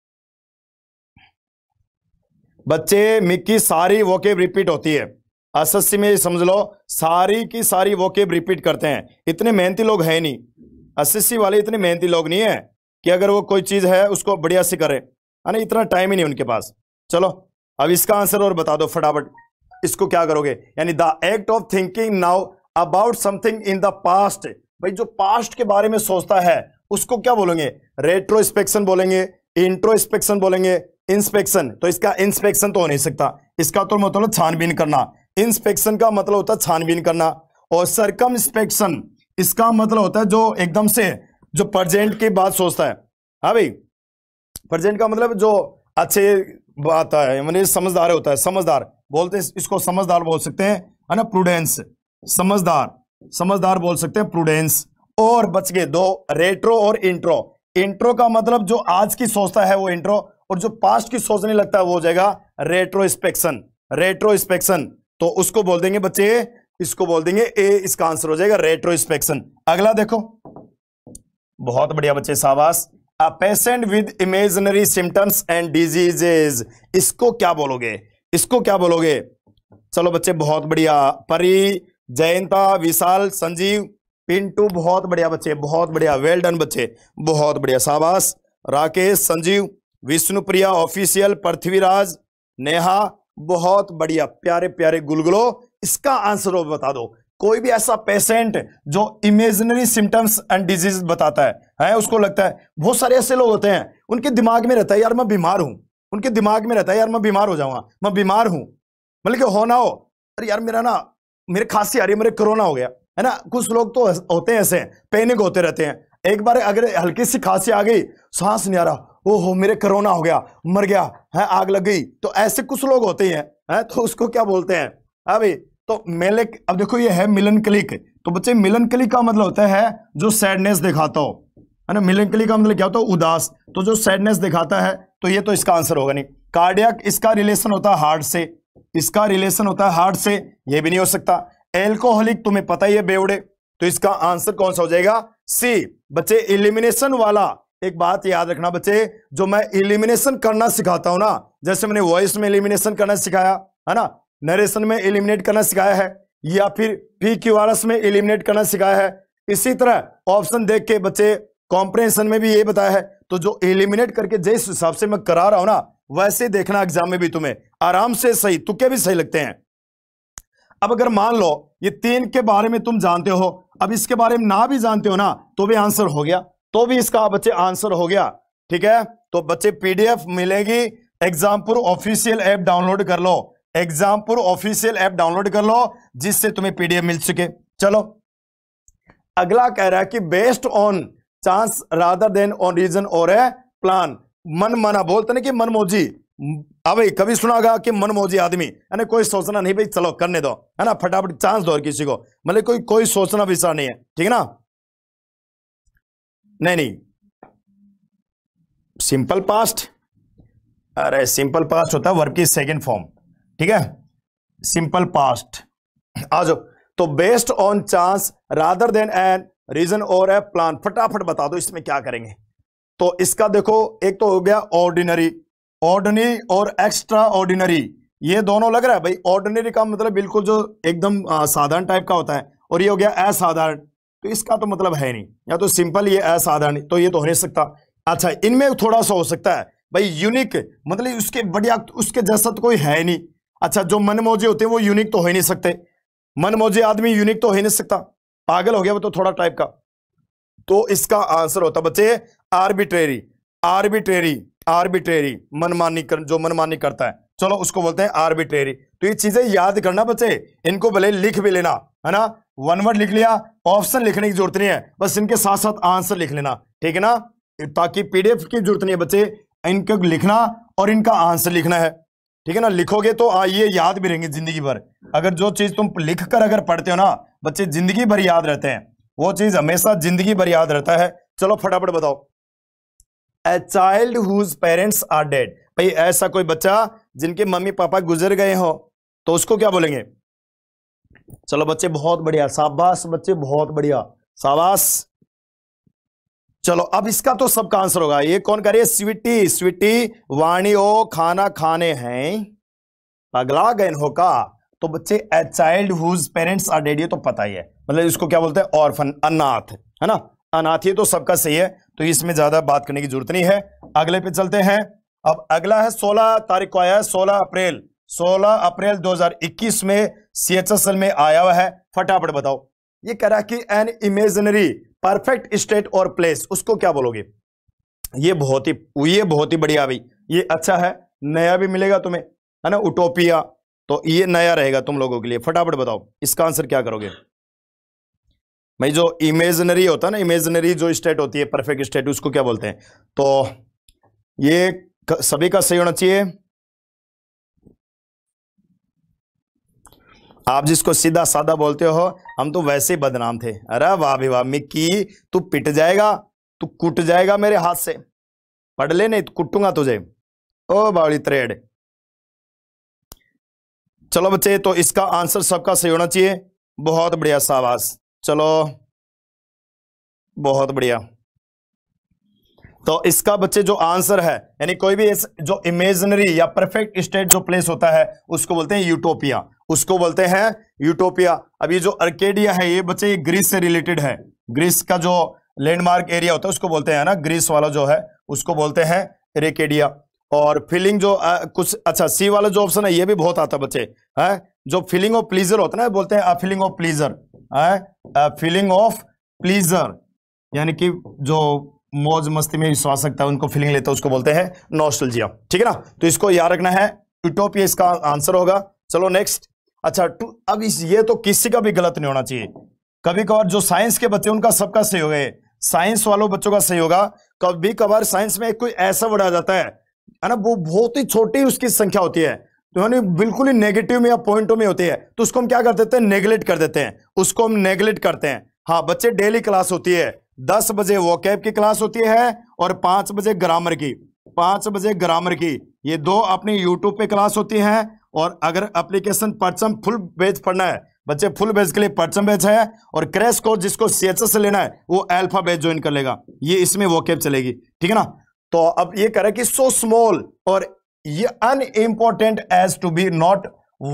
बच्चे मिक्की सारी वोकेब रिपीट होती है अस्सी में समझ लो सारी की सारी वो केब रिपीट करते हैं इतने मेहनती लोग हैं नहीं अस्सी वाले इतने मेहनती लोग नहीं है कि अगर वो कोई चीज़ है उसको बढ़िया से करे है ना इतना टाइम ही नहीं उनके पास चलो अब इसका आंसर और बता दो फटाफट इसको क्या करोगे यानी the act of thinking now about something in the past भाई जो पास्ट के बारे में सोचता है उसको क्या बोलेंगे रेट्रोस्पेक्शन बोलेंगे इंट्रोस्पेक्शन बोलेंगे इंस्पेक्शन तो इसका इंस्पेक्शन तो हो नहीं सकता इसका तो मतलब छानबीन करना इंस्पेक्शन का मतलब होता है छानबीन करना और सरकम इंस्पेक्शन इसका मतलब होता है जो एकदम से जो प्रजेंट की बात सोचता है हाँ भाई प्रजेंट का मतलब जो अच्छे बात है मैंने समझदार होता है समझदार बोलते हैं इसको समझदार बोल सकते हैं है ना प्रूडेंस समझदार समझदार बोल सकते हैं प्रूडेंस और बच गए दो रेट्रो और इंट्रो इंट्रो का मतलब जो आज की सोचता है वो इंट्रो और जो पास्ट की सोचने लगता है वो हो जाएगा रेट्रो इंस्पेक्शन रेट्रो इंस्पेक्शन तो उसको बोल देंगे बच्चे इसको बोल देंगे ए इसका आंसर हो जाएगा रेट्रोस्पेक्शन अगला देखो बहुत बढ़िया बच्चे शाबाश a patient with imaginary symptoms and diseases इसको क्या बोलोगे इसको क्या बोलोगे चलो बच्चे बहुत बढ़िया परी जयंता विशाल संजीव पिंटू बहुत बढ़िया बच्चे बहुत बढ़िया वेल डन बच्चे बहुत बढ़िया शाबाश राकेश संजीव विष्णुप्रिया ऑफिशियल पृथ्वीराज नेहा बहुत बढ़िया प्यारे प्यारे गुलगुलो इसका आंसर और बता दो कोई भी ऐसा पेशेंट जो इमेजिनरी सिम्टम्स एंड डिजीज बताता है, है उसको लगता है बहुत सारे ऐसे लोग होते हैं उनके दिमाग में रहता है यार मैं बीमार हूं उनके दिमाग में रहता है यार मैं बीमार हो जाऊंगा मैं बीमार हूं बल्कि मतलब हो ना हो अरे यार मेरा ना मेरे खांसी आ रही है मेरे कोरोना हो गया है ना कुछ लोग तो होते हैं ऐसे पैनिक होते रहते हैं एक बार अगर हल्की सी खांसी आ गई सांस नहीं आ रहा ओहो मेरे कोरोना हो गया मर गया है आग लग गई तो ऐसे कुछ लोग होते हैं है तो उसको क्या बोलते हैं अभी हाँ तो मेले अब देखो ये है मिलन क्लिक तो बच्चे मिलन क्लिक का मतलब होता है जो सैडनेस दिखाता हो है ना क्लिक का मतलब क्या होता है उदास तो जो सैडनेस दिखाता है तो ये तो इसका आंसर होगा नहीं कार्डियक इसका रिलेशन होता है हार्ट से इसका रिलेशन होता है हार्ट से ये भी नहीं हो सकता एल्कोहलिक तुम्हें पता ही है बेवड़े तो इसका आंसर कौन सा हो जाएगा सी बच्चे इलिमिनेशन वाला एक बात याद रखना बच्चे जो मैं इलिमिनेशन करना सिखाता हूं ना जैसे मैंने वॉइस में इलिमिनेशन करना सिखाया है ना नरेशन में इलिमिनेट करना सिखाया है या फिर पी क्यू आर एस में इलिमिनेट करना सिखाया है इसी तरह ऑप्शन देख के बच्चे कॉम्प्रेंशन में भी ये बताया है तो जो इलिमिनेट करके जिस हिसाब से मैं करा रहा हूं ना वैसे देखना एग्जाम में भी तुम्हें आराम से सही तुके भी सही लगते हैं अब अगर मान लो ये तीन के बारे में तुम जानते हो अब इसके बारे में ना भी जानते हो ना तो भी आंसर हो गया तो भी इसका बच्चे आंसर हो गया ठीक है तो बच्चे पीडीएफ मिलेगी एग्जामपुर ऑफिशियल ऐप डाउनलोड कर लो एग्जामपुर ऑफिशियल ऐप डाउनलोड कर लो जिससे तुम्हें पीडीएफ मिल सके चलो अगला कह रहा है कि based on chance rather than on reason और ए प्लान मन माना बोलते ना कि मनमोजी अब कभी सुनागा कि मनमोजी आदमी है ना कोई सोचना नहीं भाई चलो करने दो है ना फटाफट चांस दो किसी को मतलब कोई कोई सोचना विचार नहीं है ठीक है ना नहीं नहीं सिंपल पास्ट अरे सिंपल पास्ट होता है वर्ब की सेकेंड फॉर्म ठीक है सिंपल पास्ट आ जाओ तो based on chance rather than an reason और ए प्लान फटाफट बता दो इसमें क्या करेंगे तो इसका देखो एक तो हो गया ऑर्डिनरी ऑर्डनरी और एक्स्ट्रा ऑर्डिनरी ये दोनों लग रहा है भाई ऑर्डिनरी का मतलब बिल्कुल जो एकदम साधारण टाइप का होता है और ये हो गया असाधारण तो इसका तो मतलब है नहीं या तो सिंपल ये असाधारण तो ये तो हो नहीं सकता अच्छा इनमें थोड़ा सा हो सकता है भाई यूनिक मतलब उसके बढ़िया उसके जैसा तो कोई है नहीं अच्छा जो मनमोजे होते हैं वो यूनिक तो हो ही नहीं सकते मन मोजे आदमी यूनिक तो हो ही नहीं सकता पागल हो गया वो तो थोड़ा टाइप का तो इसका आंसर होता बच्चे आर्बिट्रेरी आर्बिट्रेरी आर्बिट्रेरी मनमानी कर, जो मनमानी करता है चलो उसको बोलते हैं आर्बिट्रेरी तो ये चीजें याद करना बच्चे इनको भले लिख भी लेना है ना वन वर्ड लिख लिया ऑप्शन लिखने की जरूरत नहीं है बस इनके साथ साथ आंसर लिख लेना ठीक है ना ताकि पीडीएफ की जरूरत नहीं है बच्चे इनको लिखना और इनका आंसर लिखना है ठीक है ना लिखोगे तो आइए याद भी रहेंगे जिंदगी भर अगर जो चीज तुम लिख कर अगर पढ़ते हो ना बच्चे जिंदगी भर याद रहते हैं वो चीज हमेशा जिंदगी भर याद रहता है चलो फटाफट बताओ a child whose parents are dead भाई ऐसा कोई बच्चा जिनके मम्मी पापा गुजर गए हो तो उसको क्या बोलेंगे चलो बच्चे बहुत बढ़िया शाबाश बच्चे बहुत बढ़िया शाबाश चलो अब इसका तो सबका आंसर होगा ये कौन करे स्वीटी स्वीटी वाणी ओ खाना खाने हैं अगला गैन का तो बच्चे a child whose parents are daddy तो पता ही है मतलब इसको क्या बोलते हैं ऑर्फन अनाथ है ना अनाथ ये तो सबका सही है तो इसमें ज्यादा बात करने की जरूरत नहीं है अगले पे चलते हैं अब अगला है सोलह तारीख को आया है सोलह अप्रैल सोलह अप्रैल 2021 में सी एच एस एल में आया हुआ है फटाफट बताओ ये कह रहा है कि एन इमेजनरी परफेक्ट स्टेट और प्लेस उसको क्या बोलोगे ये बहुत ही ये बहुत ही बढ़िया भाई ये अच्छा है नया भी मिलेगा तुम्हें है ना उटोपिया तो ये नया रहेगा तुम लोगों के लिए फटाफट बताओ इसका आंसर क्या करोगे भाई जो इमेजनरी होता है ना इमेजनरी जो स्टेट होती है परफेक्ट स्टेट उसको क्या बोलते हैं तो ये सभी का सही होना चाहिए आप जिसको सीधा साधा बोलते हो हम तो वैसे बदनाम थे अरे वाह भी वाह मिक्की तू पिट जाएगा तू कुट जाएगा मेरे हाथ से पढ़ ले नहीं कुटूंगा तुझे ओ बावली त्रेड चलो बच्चे तो इसका आंसर सबका सही होना चाहिए बहुत बढ़िया शाबाश चलो बहुत बढ़िया तो इसका बच्चे जो आंसर है यानी कोई भी इस जो इमेजनरी या परफेक्ट स्टेट जो प्लेस होता है उसको बोलते हैं यूटोपिया उसको बोलते हैं यूटोपिया अब ये जो अर्केडिया है ये बच्चे ये ग्रीस से रिलेटेड है ग्रीस का जो लैंडमार्क एरिया होता है उसको बोलते हैं ना ग्रीस वाला जो है उसको बोलते हैं रेकेडिया और फीलिंग जो आ, कुछ अच्छा सी वाला जो ऑप्शन है ये भी बहुत आता बच्चे है जो फीलिंग ऑफ प्लीजर होता है ना बोलते हैं अ फीलिंग ऑफ प्लीजर है फीलिंग ऑफ प्लीजर यानी कि जो मौज मस्ती में विश्वास रखता है उनको फीलिंग लेता है उसको बोलते हैं नोस्टल ठीक है ना तो इसको याद रखना है यूटोपिया इसका आंसर होगा चलो नेक्स्ट अच्छा टू अब इस ये तो किसी का भी गलत नहीं होना चाहिए कभी कभार जो साइंस के बच्चे उनका सबका सहयोग है साइंस वालों बच्चों का सही होगा कभी कभार साइंस में कोई ऐसा वर्ड आ जाता है ना वो बहुत ही छोटी उसकी संख्या होती है तो यानी बिल्कुल ही नेगेटिव में या पॉइंटों में होती है तो उसको हम क्या कर देते हैं नेगलेक्ट कर देते हैं उसको हम नेगलेक्ट करते हैं हाँ बच्चे डेली क्लास होती है दस बजे वॉकैप की क्लास होती है और पांच बजे ग्रामर की पांच बजे ग्रामर की ये दो अपनी यूट्यूब पे क्लास होती है और अगर एप्लीकेशन परचम फुल बेच पढ़ना है बच्चे फुल बेच के लिए परचम बेच है और क्रैश कोर्स जिसको सी से लेना है वो एल्फा बेच ज्वाइन कर लेगा ये इसमें वो चलेगी ठीक है ना तो अब ये कह रहा है कि सो स्मॉल और ये important as to be not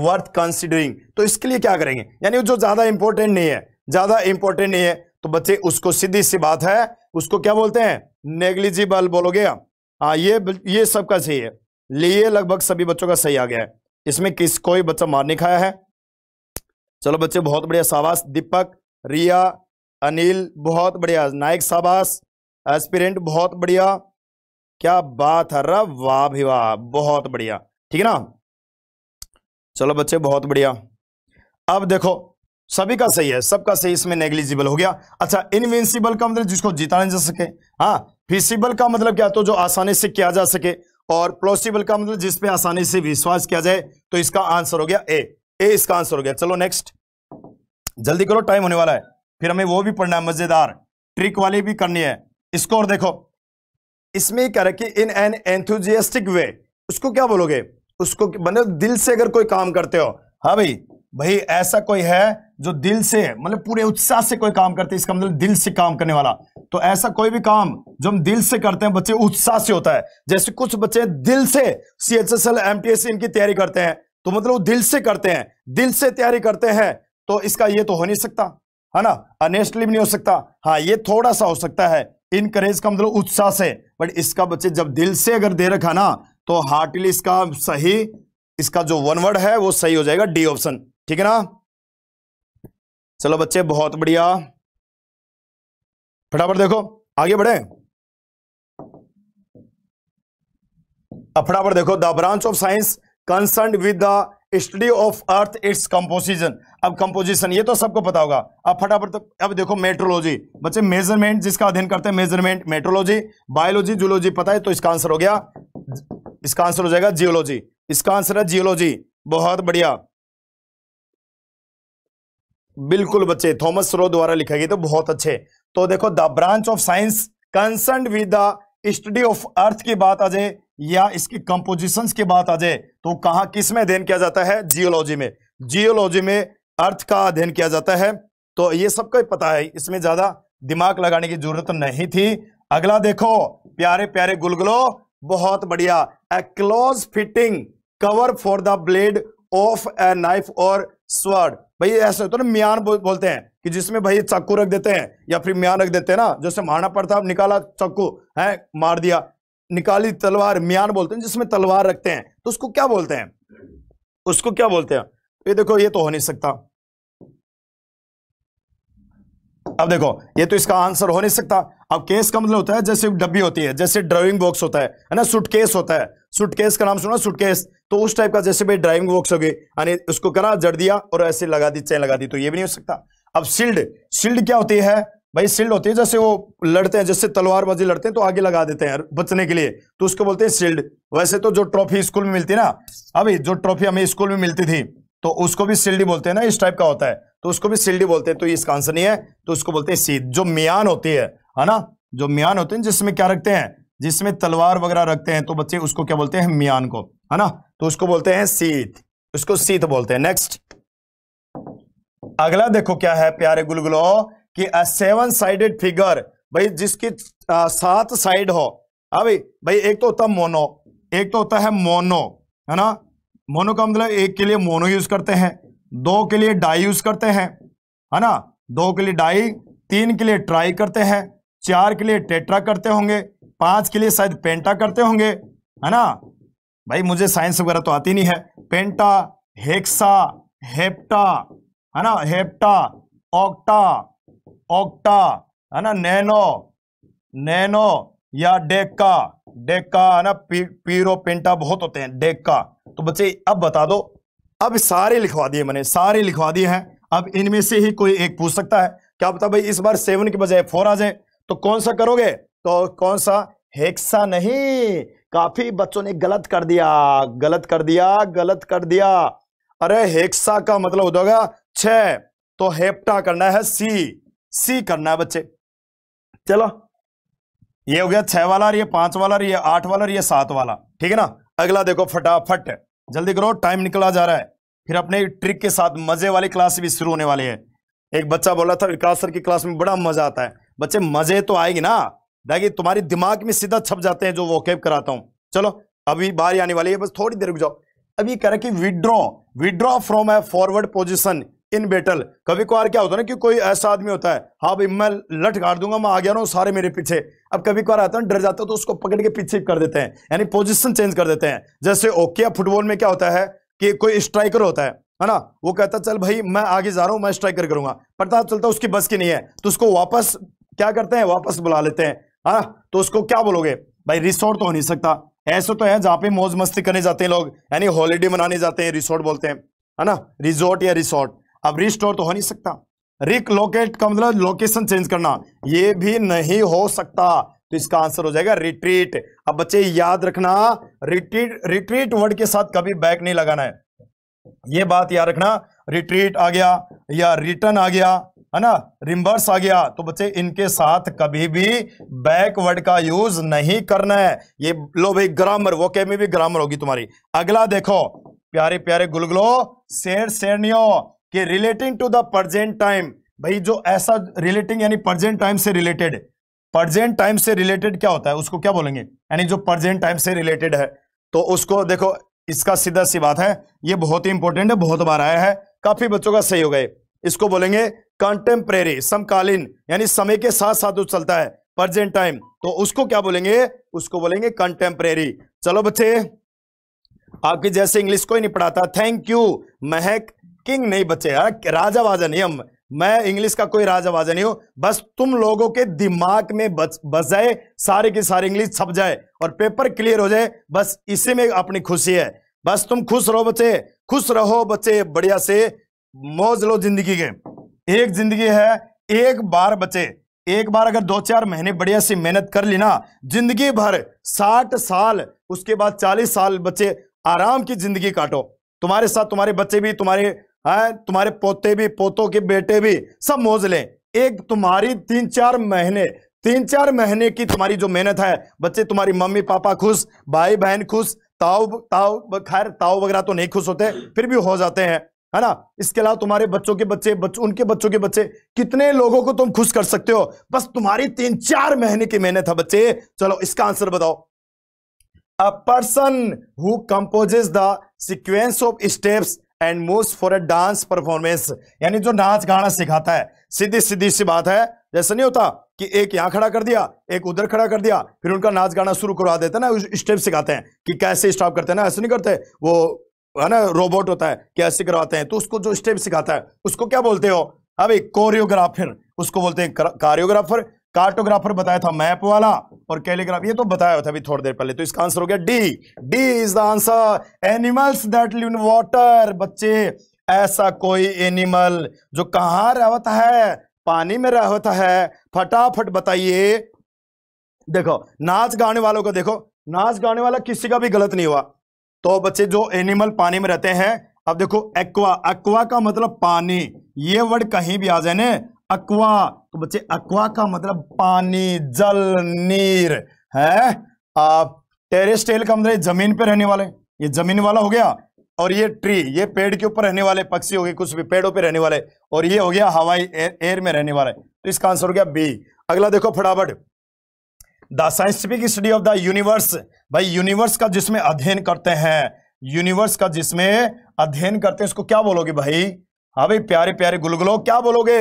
worth considering तो इसके लिए क्या करेंगे यानी जो ज्यादा इंपॉर्टेंट नहीं है ज्यादा इंपॉर्टेंट नहीं है तो बच्चे उसको सीधी सी बात है उसको क्या बोलते हैं नेग्लिजिबल बोलोगे आ, हाँ, ये ये सबका सही है लिए लगभग सभी बच्चों का सही आ गया है इसमें किस कोई बच्चा मारने खाया है चलो बच्चे बहुत बढ़िया शाबाश दीपक रिया अनिल बहुत बढ़िया नायक शाबाश एस्पिरेंट बहुत बढ़िया क्या बात है रहा वाह भी वाह बहुत बढ़िया ठीक है ना चलो बच्चे बहुत बढ़िया अब देखो सभी का सही है सबका सही इसमें नेग्लिजिबल हो गया अच्छा इनविंसिबल का मतलब जिसको जीता नहीं जा सके हाँ फिसिबल का मतलब क्या तो जो आसानी से किया जा सके और प्लॉसिबल का मतलब जिसपे आसानी से विश्वास किया जाए तो इसका आंसर हो गया ए ए इसका आंसर हो गया चलो नेक्स्ट जल्दी करो टाइम होने वाला है फिर हमें वो भी पढ़ना है मजेदार ट्रिक वाली भी करनी है इसको और देखो इसमें कह कि इन एन एंथुजियस्टिक वे उसको क्या बोलोगे उसको मतलब दिल से अगर कोई काम करते हो हाँ भाई भाई ऐसा कोई है जो दिल से मतलब पूरे उत्साह से कोई काम करते हैं इसका मतलब दिल से काम करने वाला तो ऐसा कोई भी काम जो हम दिल से करते हैं बच्चे उत्साह से होता है जैसे कुछ बच्चे दिल से C H S L M T S इनकी तैयारी करते हैं तो मतलब वो दिल से करते हैं दिल से तैयारी करते हैं तो इसका ये तो हो नहीं सकता है ना अनेस्टली भी नहीं हो सकता हाँ ये थोड़ा सा हो सकता है इनकरेज का मतलब उत्साह से बट इसका बच्चे जब दिल से अगर दे रखा ना तो हार्टली इसका सही इसका जो वन वर्ड है वो सही हो जाएगा डी ऑप्शन ठीक है ना चलो बच्चे बहुत बढ़िया फटाफट देखो आगे बढ़े अब फटाफट देखो the branch of science concern with the study of earth its composition अब कंपोजिशन ये तो सबको पता होगा अब फटाफट तो, अब देखो मेट्रोलॉजी बच्चे मेजरमेंट जिसका अध्ययन करते हैं मेजरमेंट मेट्रोलॉजी बायोलॉजी जूलॉजी पता है तो इसका आंसर हो गया इसका आंसर हो जाएगा जियोलॉजी इसका आंसर है जियोलॉजी बहुत बढ़िया बिल्कुल बच्चे थॉमस रो द्वारा लिखा गया तो बहुत अच्छे तो देखो the branch of science concern with the study of earth की बात आ जाए या इसके कंपोजिशन की बात आ जाए तो कहा किस में अध्ययन किया जाता है जियोलॉजी में जियोलॉजी में अर्थ का अध्ययन किया जाता है तो ये सबको पता है इसमें ज्यादा दिमाग लगाने की जरूरत नहीं थी अगला देखो प्यारे प्यारे गुलगुलो बहुत बढ़िया a close fitting cover for the blade of a knife और स्वर्ड भाई ऐसे होता है ना म्यान बोलते हैं कि जिसमें भाई चक्कू रख देते हैं या फिर म्यान रख देते हैं ना जैसे मारना पड़ता निकाला चक्कू है मार दिया निकाली तलवार म्यान बोलते हैं जिसमें तलवार रखते हैं तो उसको क्या बोलते हैं उसको क्या बोलते हैं ये देखो ये तो हो नहीं सकता अब देखो ये तो इसका आंसर हो नहीं सकता अब केस का मतलब होता है जैसे डब्बी होती है जैसे ड्राइविंग बॉक्स होता है है ना सूटकेस होता है सूटकेस का नाम सुना सूटकेस तो उस टाइप का जैसे भाई ड्राइविंग बॉक्स हो गए उसको करा जड़ दिया और ऐसे लगा दी चैन लगा दी तो ये भी नहीं हो सकता अब शिल्ड शिल्ड क्या होती है भाई शिल्ड होती है जैसे वो लड़ते हैं जैसे तलवारबाजी लड़ते हैं तो आगे लगा देते हैं बचने के लिए तो उसको बोलते हैं शिल्ड वैसे तो जो ट्रॉफी स्कूल में मिलती ना अभी जो ट्रॉफी हमें स्कूल में मिलती थी तो उसको भी सिल्डी बोलते हैं ना इस टाइप का होता है तो उसको भी सिल्डी बोलते हैं तो इसका आंसर नहीं है तो उसको बोलते हैं सीध जो मियान होती है है ना जो मियान होते हैं जिसमें क्या रखते हैं जिसमें तलवार वगैरह रखते हैं तो बच्चे उसको क्या बोलते हैं मियान को है ना तो उसको बोलते हैं सीत उसको सीत बोलते हैं नेक्स्ट अगला देखो क्या है प्यारे गुलगुलो कि अ सेवन साइडेड फिगर भाई जिसकी सात साइड हो हाँ भाई भाई एक तो होता है मोनो एक तो होता है मोनो है ना मोनो का मतलब एक के लिए मोनो यूज करते हैं दो के लिए डाई यूज करते हैं है ना दो के लिए डाई तीन के लिए ट्राई करते हैं चार के लिए टेट्रा करते होंगे पांच के लिए शायद पेंटा करते होंगे है ना भाई मुझे साइंस वगैरह तो आती नहीं है पेंटा हेक्सा हेप्टा है ना हेप्टा ऑक्टा ऑक्टा है ना नैनो नैनो या डेका डेका है ना पी, पीरो पेंटा बहुत होते हैं डेक्का तो बच्चे अब बता दो अब सारे लिखवा दिए मैंने सारे लिखवा दिए हैं अब इनमें से ही कोई एक पूछ सकता है क्या बता भाई इस बार सेवन के बजाय फोर आ जाए तो कौन सा करोगे तो कौन सा हेक्सा नहीं काफी बच्चों ने गलत कर दिया गलत कर दिया गलत कर दिया अरे हेक्सा का मतलब होगा छ तो हेप्टा करना है सी सी करना है बच्चे चलो ये हो गया छह वाला ये पांच वाला ये आठ वाला ये सात वाला ठीक है ना अगला देखो फटाफट जल्दी करो टाइम निकला जा रहा है फिर अपने ट्रिक के साथ मजे वाली क्लास भी शुरू होने वाली है एक बच्चा बोला था विकास सर की क्लास में बड़ा मजा आता है बच्चे मजे तो आएगी ना ताकि तुम्हारी दिमाग में सीधा छप जाते हैं जो वोकेब कराता हूं चलो अभी बारी आने वाली है बस थोड़ी देर रुक जाओ अभी कह रहा कि withdraw withdraw from a forward position in battle कभी कभार क्या होता है ना कि कोई ऐसा आदमी होता है हाँ भाई मैं लट गाड़ दूंगा मैं आ गया रहा सारे मेरे पीछे अब कभी कभार आता है डर जाता है तो उसको पकड़ के पीछे कर देते हैं यानी पोजीशन चेंज कर देते हैं जैसे ओके फुटबॉल में क्या होता है कि कोई स्ट्राइकर होता है है ना वो कहता चल भाई मैं आगे जा रहा हूं मैं स्ट्राइकर करूंगा पता तो चलता उसकी बस की नहीं है तो उसको वापस क्या करते हैं वापस बुला लेते हैं है हाँ, तो उसको क्या बोलोगे भाई रिसोर्ट तो हो नहीं सकता ऐसे तो है जहां पे मौज मस्ती करने जाते हैं लोग यानी हॉलीडे मनाने जाते हैं रिसोर्ट बोलते हैं है ना रिजोर्ट या रिसोर्ट अब रिस्टोर तो हो नहीं सकता रिक लोकेट का मतलब लोकेशन चेंज करना ये भी नहीं हो सकता तो इसका आंसर हो जाएगा रिट्रीट अब बच्चे याद रखना रिट्रीट रिट्रीट वर्ड के साथ कभी बैक नहीं लगाना है ये बात याद रखना रिट्रीट आ गया या रिटर्न आ गया है ना रिवर्स आ गया तो बच्चे इनके साथ कभी भी बैकवर्ड का यूज नहीं करना है ये लो भाई ग्रामर वो कह भी ग्रामर होगी तुम्हारी अगला देखो प्यारे प्यारे गुलगुलो शेर शेरनियो के relating to the present time भाई जो ऐसा रिलेटिंग यानी प्रजेंट टाइम से रिलेटेड प्रजेंट टाइम से रिलेटेड क्या होता है उसको क्या बोलेंगे यानी जो प्रजेंट टाइम से रिलेटेड है तो उसको देखो इसका सीधा सी बात है ये बहुत ही इंपॉर्टेंट है बहुत बार आया है काफी बच्चों का सही हो गए इसको बोलेंगे कंटेम्प्रेरी समकालीन यानी समय के साथ साथ जो चलता है प्रजेंट टाइम तो उसको क्या बोलेंगे उसको बोलेंगे कंटेम्प्रेरी चलो बच्चे आपके जैसे इंग्लिश कोई नहीं पढ़ाता थैंक यू महक किंग नहीं बच्चे यार हाँ, राजा बाजा नहीं हम मैं इंग्लिश का कोई राजा बाजा नहीं हूं बस तुम लोगों के दिमाग में बच बस जाए सारे की सारी इंग्लिश छप जाए और पेपर क्लियर हो जाए बस इसी में अपनी खुशी है बस तुम खुश रहो बच्चे खुश रहो बच्चे बढ़िया से मौज लो जिंदगी के एक जिंदगी है एक बार बचे एक बार अगर दो चार महीने बढ़िया से मेहनत कर ली ना जिंदगी भर साठ साल उसके बाद चालीस साल बचे आराम की जिंदगी काटो तुम्हारे साथ तुम्हारे बच्चे भी तुम्हारे है तुम्हारे पोते भी पोतों के बेटे भी सब मोज लें एक तुम्हारी तीन चार महीने तीन चार महीने की तुम्हारी जो मेहनत है बच्चे तुम्हारी मम्मी पापा खुश भाई बहन खुश ताऊ ताऊ खैर ताऊ वगैरह तो नहीं खुश होते फिर भी हो जाते हैं है ना इसके अलावा तुम्हारे बच्चों के बच्चे बच्च, उनके बच्चों के बच्चे कितने लोगों को तुम खुश कर सकते हो बस तुम्हारी तीन चार महीने की मेहनत है बच्चे चलो इसका आंसर बताओ a person who composes the sequence of steps and move for a dance performance यानी जो नाच गाना सिखाता है सीधी सीधी सी बात है जैसा नहीं होता कि एक यहां खड़ा कर दिया एक उधर खड़ा कर दिया फिर उनका नाच गाना शुरू करवा देते ना स्टेप सिखाते हैं कि कैसे स्टॉप करते हैं ना ऐसे नहीं करते वो है ना रोबोट होता है कैसे करवाते हैं तो उसको जो स्टेप सिखाता है उसको क्या बोलते हो अब एक कोरियोग्राफर उसको बोलते हैं कार्योग्राफर कार्टोग्राफर बताया था मैप वाला और कैलीग्राफ ये तो बताया था अभी थोड़ी देर पहले तो इसका आंसर हो गया D D is the answer animals that live in water बच्चे ऐसा कोई एनिमल जो कहां रहता है पानी में रहता है फटाफट बताइए देखो नाच गाने वालों को देखो नाच गाने वाला किसी का भी गलत नहीं हुआ तो बच्चे जो एनिमल पानी में रहते हैं अब देखो एक्वा एक्वा का मतलब पानी ये वर्ड कहीं भी आ जाए ना अक्वा तो बच्चे अक्वा का मतलब पानी जल नीर है आप टेरेस्टेल का मतलब जमीन पे रहने वाले ये जमीन वाला हो गया और ये ट्री ये पेड़ के ऊपर रहने वाले पक्षी हो गए कुछ भी पेड़ों पे रहने वाले और ये हो गया हवाई एयर, एयर में रहने वाले तो इसका आंसर हो गया बी अगला देखो फटाफट the scientific study of the universe भाई यूनिवर्स का जिसमें अध्ययन करते हैं यूनिवर्स का जिसमें अध्ययन करते हैं उसको क्या बोलोगे भाई हाँ भाई प्यारे प्यारे गुलगुलो क्या बोलोगे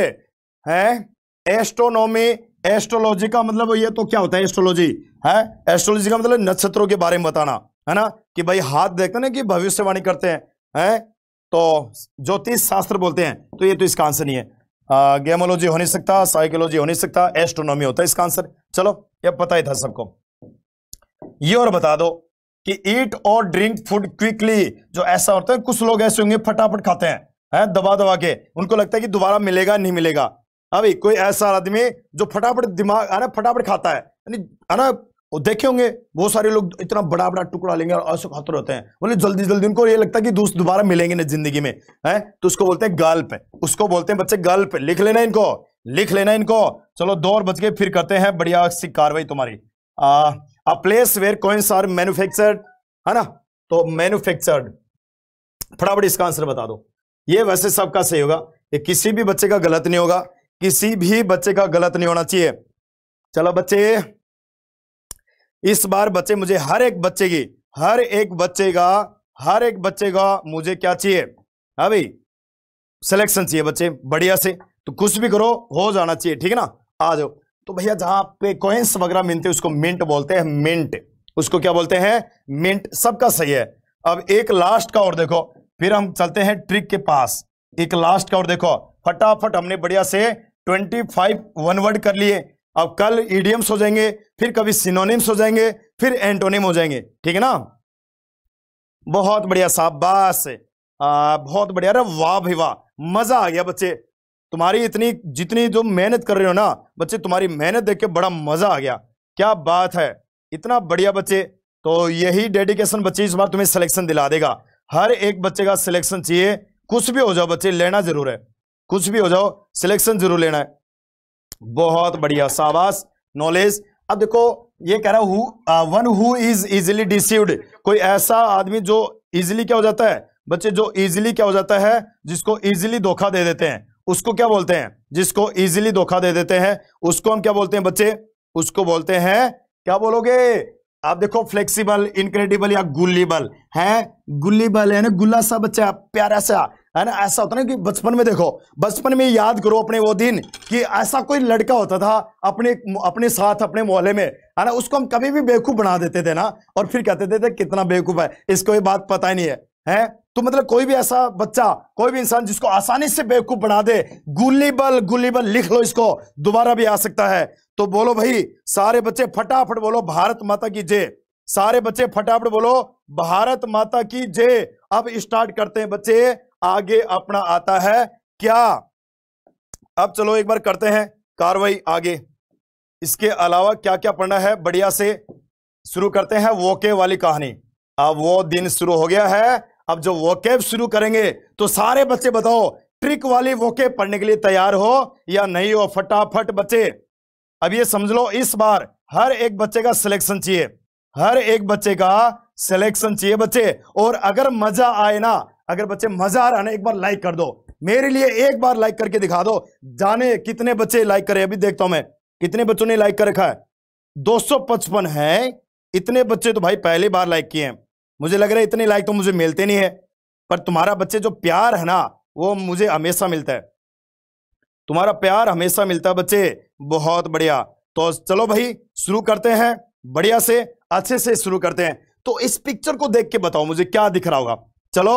हैं एस्ट्रोनॉमी एस्ट्रोलॉजी का मतलब ये तो क्या होता है एस्ट्रोलॉजी है एस्ट्रोलॉजी का मतलब नक्षत्रों के बारे में बताना है ना कि भाई हाथ देखते ना कि भविष्यवाणी करते हैं हैं तो ज्योतिष शास्त्र बोलते हैं तो ये तो इसका आंसर नहीं है गेमोलॉजी हो नहीं सकता साइकोलॉजी हो नहीं सकता एस्ट्रोनॉमी होता है इसका आंसर चलो यह पता ही था सबको ये और बता दो कि ईट और ड्रिंक फूड क्विकली जो ऐसा होता है कुछ लोग ऐसे होंगे फटाफट खाते हैं है दबा दबा के उनको लगता है कि दोबारा मिलेगा नहीं मिलेगा अभी हाँ कोई ऐसा आदमी जो फटाफट दिमाग है ना फटाफट खाता है ना देखे होंगे बहुत सारे लोग इतना बड़ा बड़ा टुकड़ा लेंगे और ऐसे खाते रहते हैं बोले जल्दी जल्दी उनको ये लगता है कि दोस्त दोबारा मिलेंगे ना जिंदगी में है तो उसको बोलते हैं गल्प उसको बोलते हैं बच्चे गल्प लिख लेना इनको लिख लेना इनको चलो दो और बच गए फिर करते हैं बढ़िया सी कार्रवाई तुम्हारी a place where coins are manufactured है ना तो मैन्युफैक्चर्ड फटाफट इसका आंसर बता दो ये वैसे सबका सही होगा ये किसी भी बच्चे का गलत नहीं होगा किसी भी बच्चे का गलत नहीं होना चाहिए चलो बच्चे इस बार बच्चे मुझे हर एक बच्चे की हर एक बच्चे का हर एक बच्चे का मुझे क्या चाहिए हाँ भाई सिलेक्शन चाहिए बच्चे बढ़िया से तो कुछ भी करो हो जाना चाहिए ठीक है ना आ जाओ तो भैया जहां पे कॉइन्स वगैरह मिलते हैं उसको मिंट बोलते हैं मिंट उसको क्या बोलते हैं मिंट सबका सही है अब एक लास्ट का और देखो फिर हम चलते हैं ट्रिक के पास एक लास्ट का और देखो फटाफट हमने बढ़िया से ट्वेंटी फाइव वन वर्ड कर लिए अब कल ईडियम्स हो जाएंगे फिर कभी सिनोनिम्स हो जाएंगे फिर एंटोनिम हो जाएंगे ठीक है ना बहुत बढ़िया बस बहुत बढ़िया अरे वाह भाई वाह मजा आ गया बच्चे तुम्हारी इतनी जितनी जो मेहनत कर रहे हो ना बच्चे तुम्हारी मेहनत देख के बड़ा मज़ा आ गया क्या बात है इतना बढ़िया बच्चे तो यही डेडिकेशन बच्चे इस बार तुम्हें सिलेक्शन दिला देगा हर एक बच्चे का सिलेक्शन चाहिए कुछ भी हो जाओ बच्चे लेना जरूर है कुछ भी हो जाओ सिलेक्शन जरूर लेना है बहुत बढ़िया शाबाश नॉलेज अब देखो ये कह रहा हूं one who is easily deceived कोई ऐसा आदमी जो इजिली क्या हो जाता है बच्चे जो इजिली क्या हो जाता है जिसको इजिली धोखा दे देते हैं उसको क्या बोलते हैं जिसको इजीली धोखा दे देते हैं उसको हम क्या बोलते हैं बच्चे उसको बोलते हैं क्या बोलोगे आप देखो फ्लेक्सिबल इनक्रेडिबल या गुल्लीबल है गुल्लीबल है ना गुल्ला सा बच्चा प्यारा सा है ना ऐसा होता ना कि बचपन में देखो बचपन में याद करो अपने वो दिन कि ऐसा कोई लड़का होता था अपने अपने साथ अपने मोहल्ले में है ना उसको हम कभी भी बेवकूफ बना देते थे ना और फिर कहते थे, कितना बेवकूफ है इसको ये बात पता ही नहीं है है? तो मतलब कोई भी ऐसा बच्चा कोई भी इंसान जिसको आसानी से बेवकूफ बना दे गुलीबल गुलीबल लिख लो इसको दोबारा भी आ सकता है तो बोलो भाई सारे बच्चे फटाफट बोलो भारत माता की जय सारे बच्चे फटाफट बोलो भारत माता की जय अब स्टार्ट करते हैं बच्चे आगे अपना आता है क्या अब चलो एक बार करते हैं कार्रवाई आगे इसके अलावा क्या क्या पढ़ना है बढ़िया से शुरू करते हैं वोके वाली कहानी अब वो दिन शुरू हो गया है अब जो वोकेब शुरू करेंगे तो सारे बच्चे बताओ ट्रिक वाली वोकेब पढ़ने के लिए तैयार हो या नहीं हो फटाफट बच्चे अब ये समझ लो इस बार हर एक बच्चे का सिलेक्शन चाहिए हर एक बच्चे का सिलेक्शन चाहिए बच्चे और अगर मजा आए ना अगर बच्चे मजा आ रहा ना एक बार लाइक कर दो मेरे लिए एक बार लाइक करके दिखा दो जाने कितने बच्चे लाइक करे अभी देखता हूं मैं कितने बच्चों ने लाइक कर रखा है 255 है इतने बच्चे तो भाई पहली बार लाइक किए हैं मुझे लग रहा है इतने लाइक तो मुझे मिलते नहीं है पर तुम्हारा बच्चे जो प्यार है ना वो मुझे हमेशा मिलता है तुम्हारा प्यार हमेशा मिलता है बच्चे बहुत बढ़िया तो चलो भाई शुरू करते हैं बढ़िया से अच्छे से शुरू करते हैं तो इस पिक्चर को देख के बताओ मुझे क्या दिख रहा होगा चलो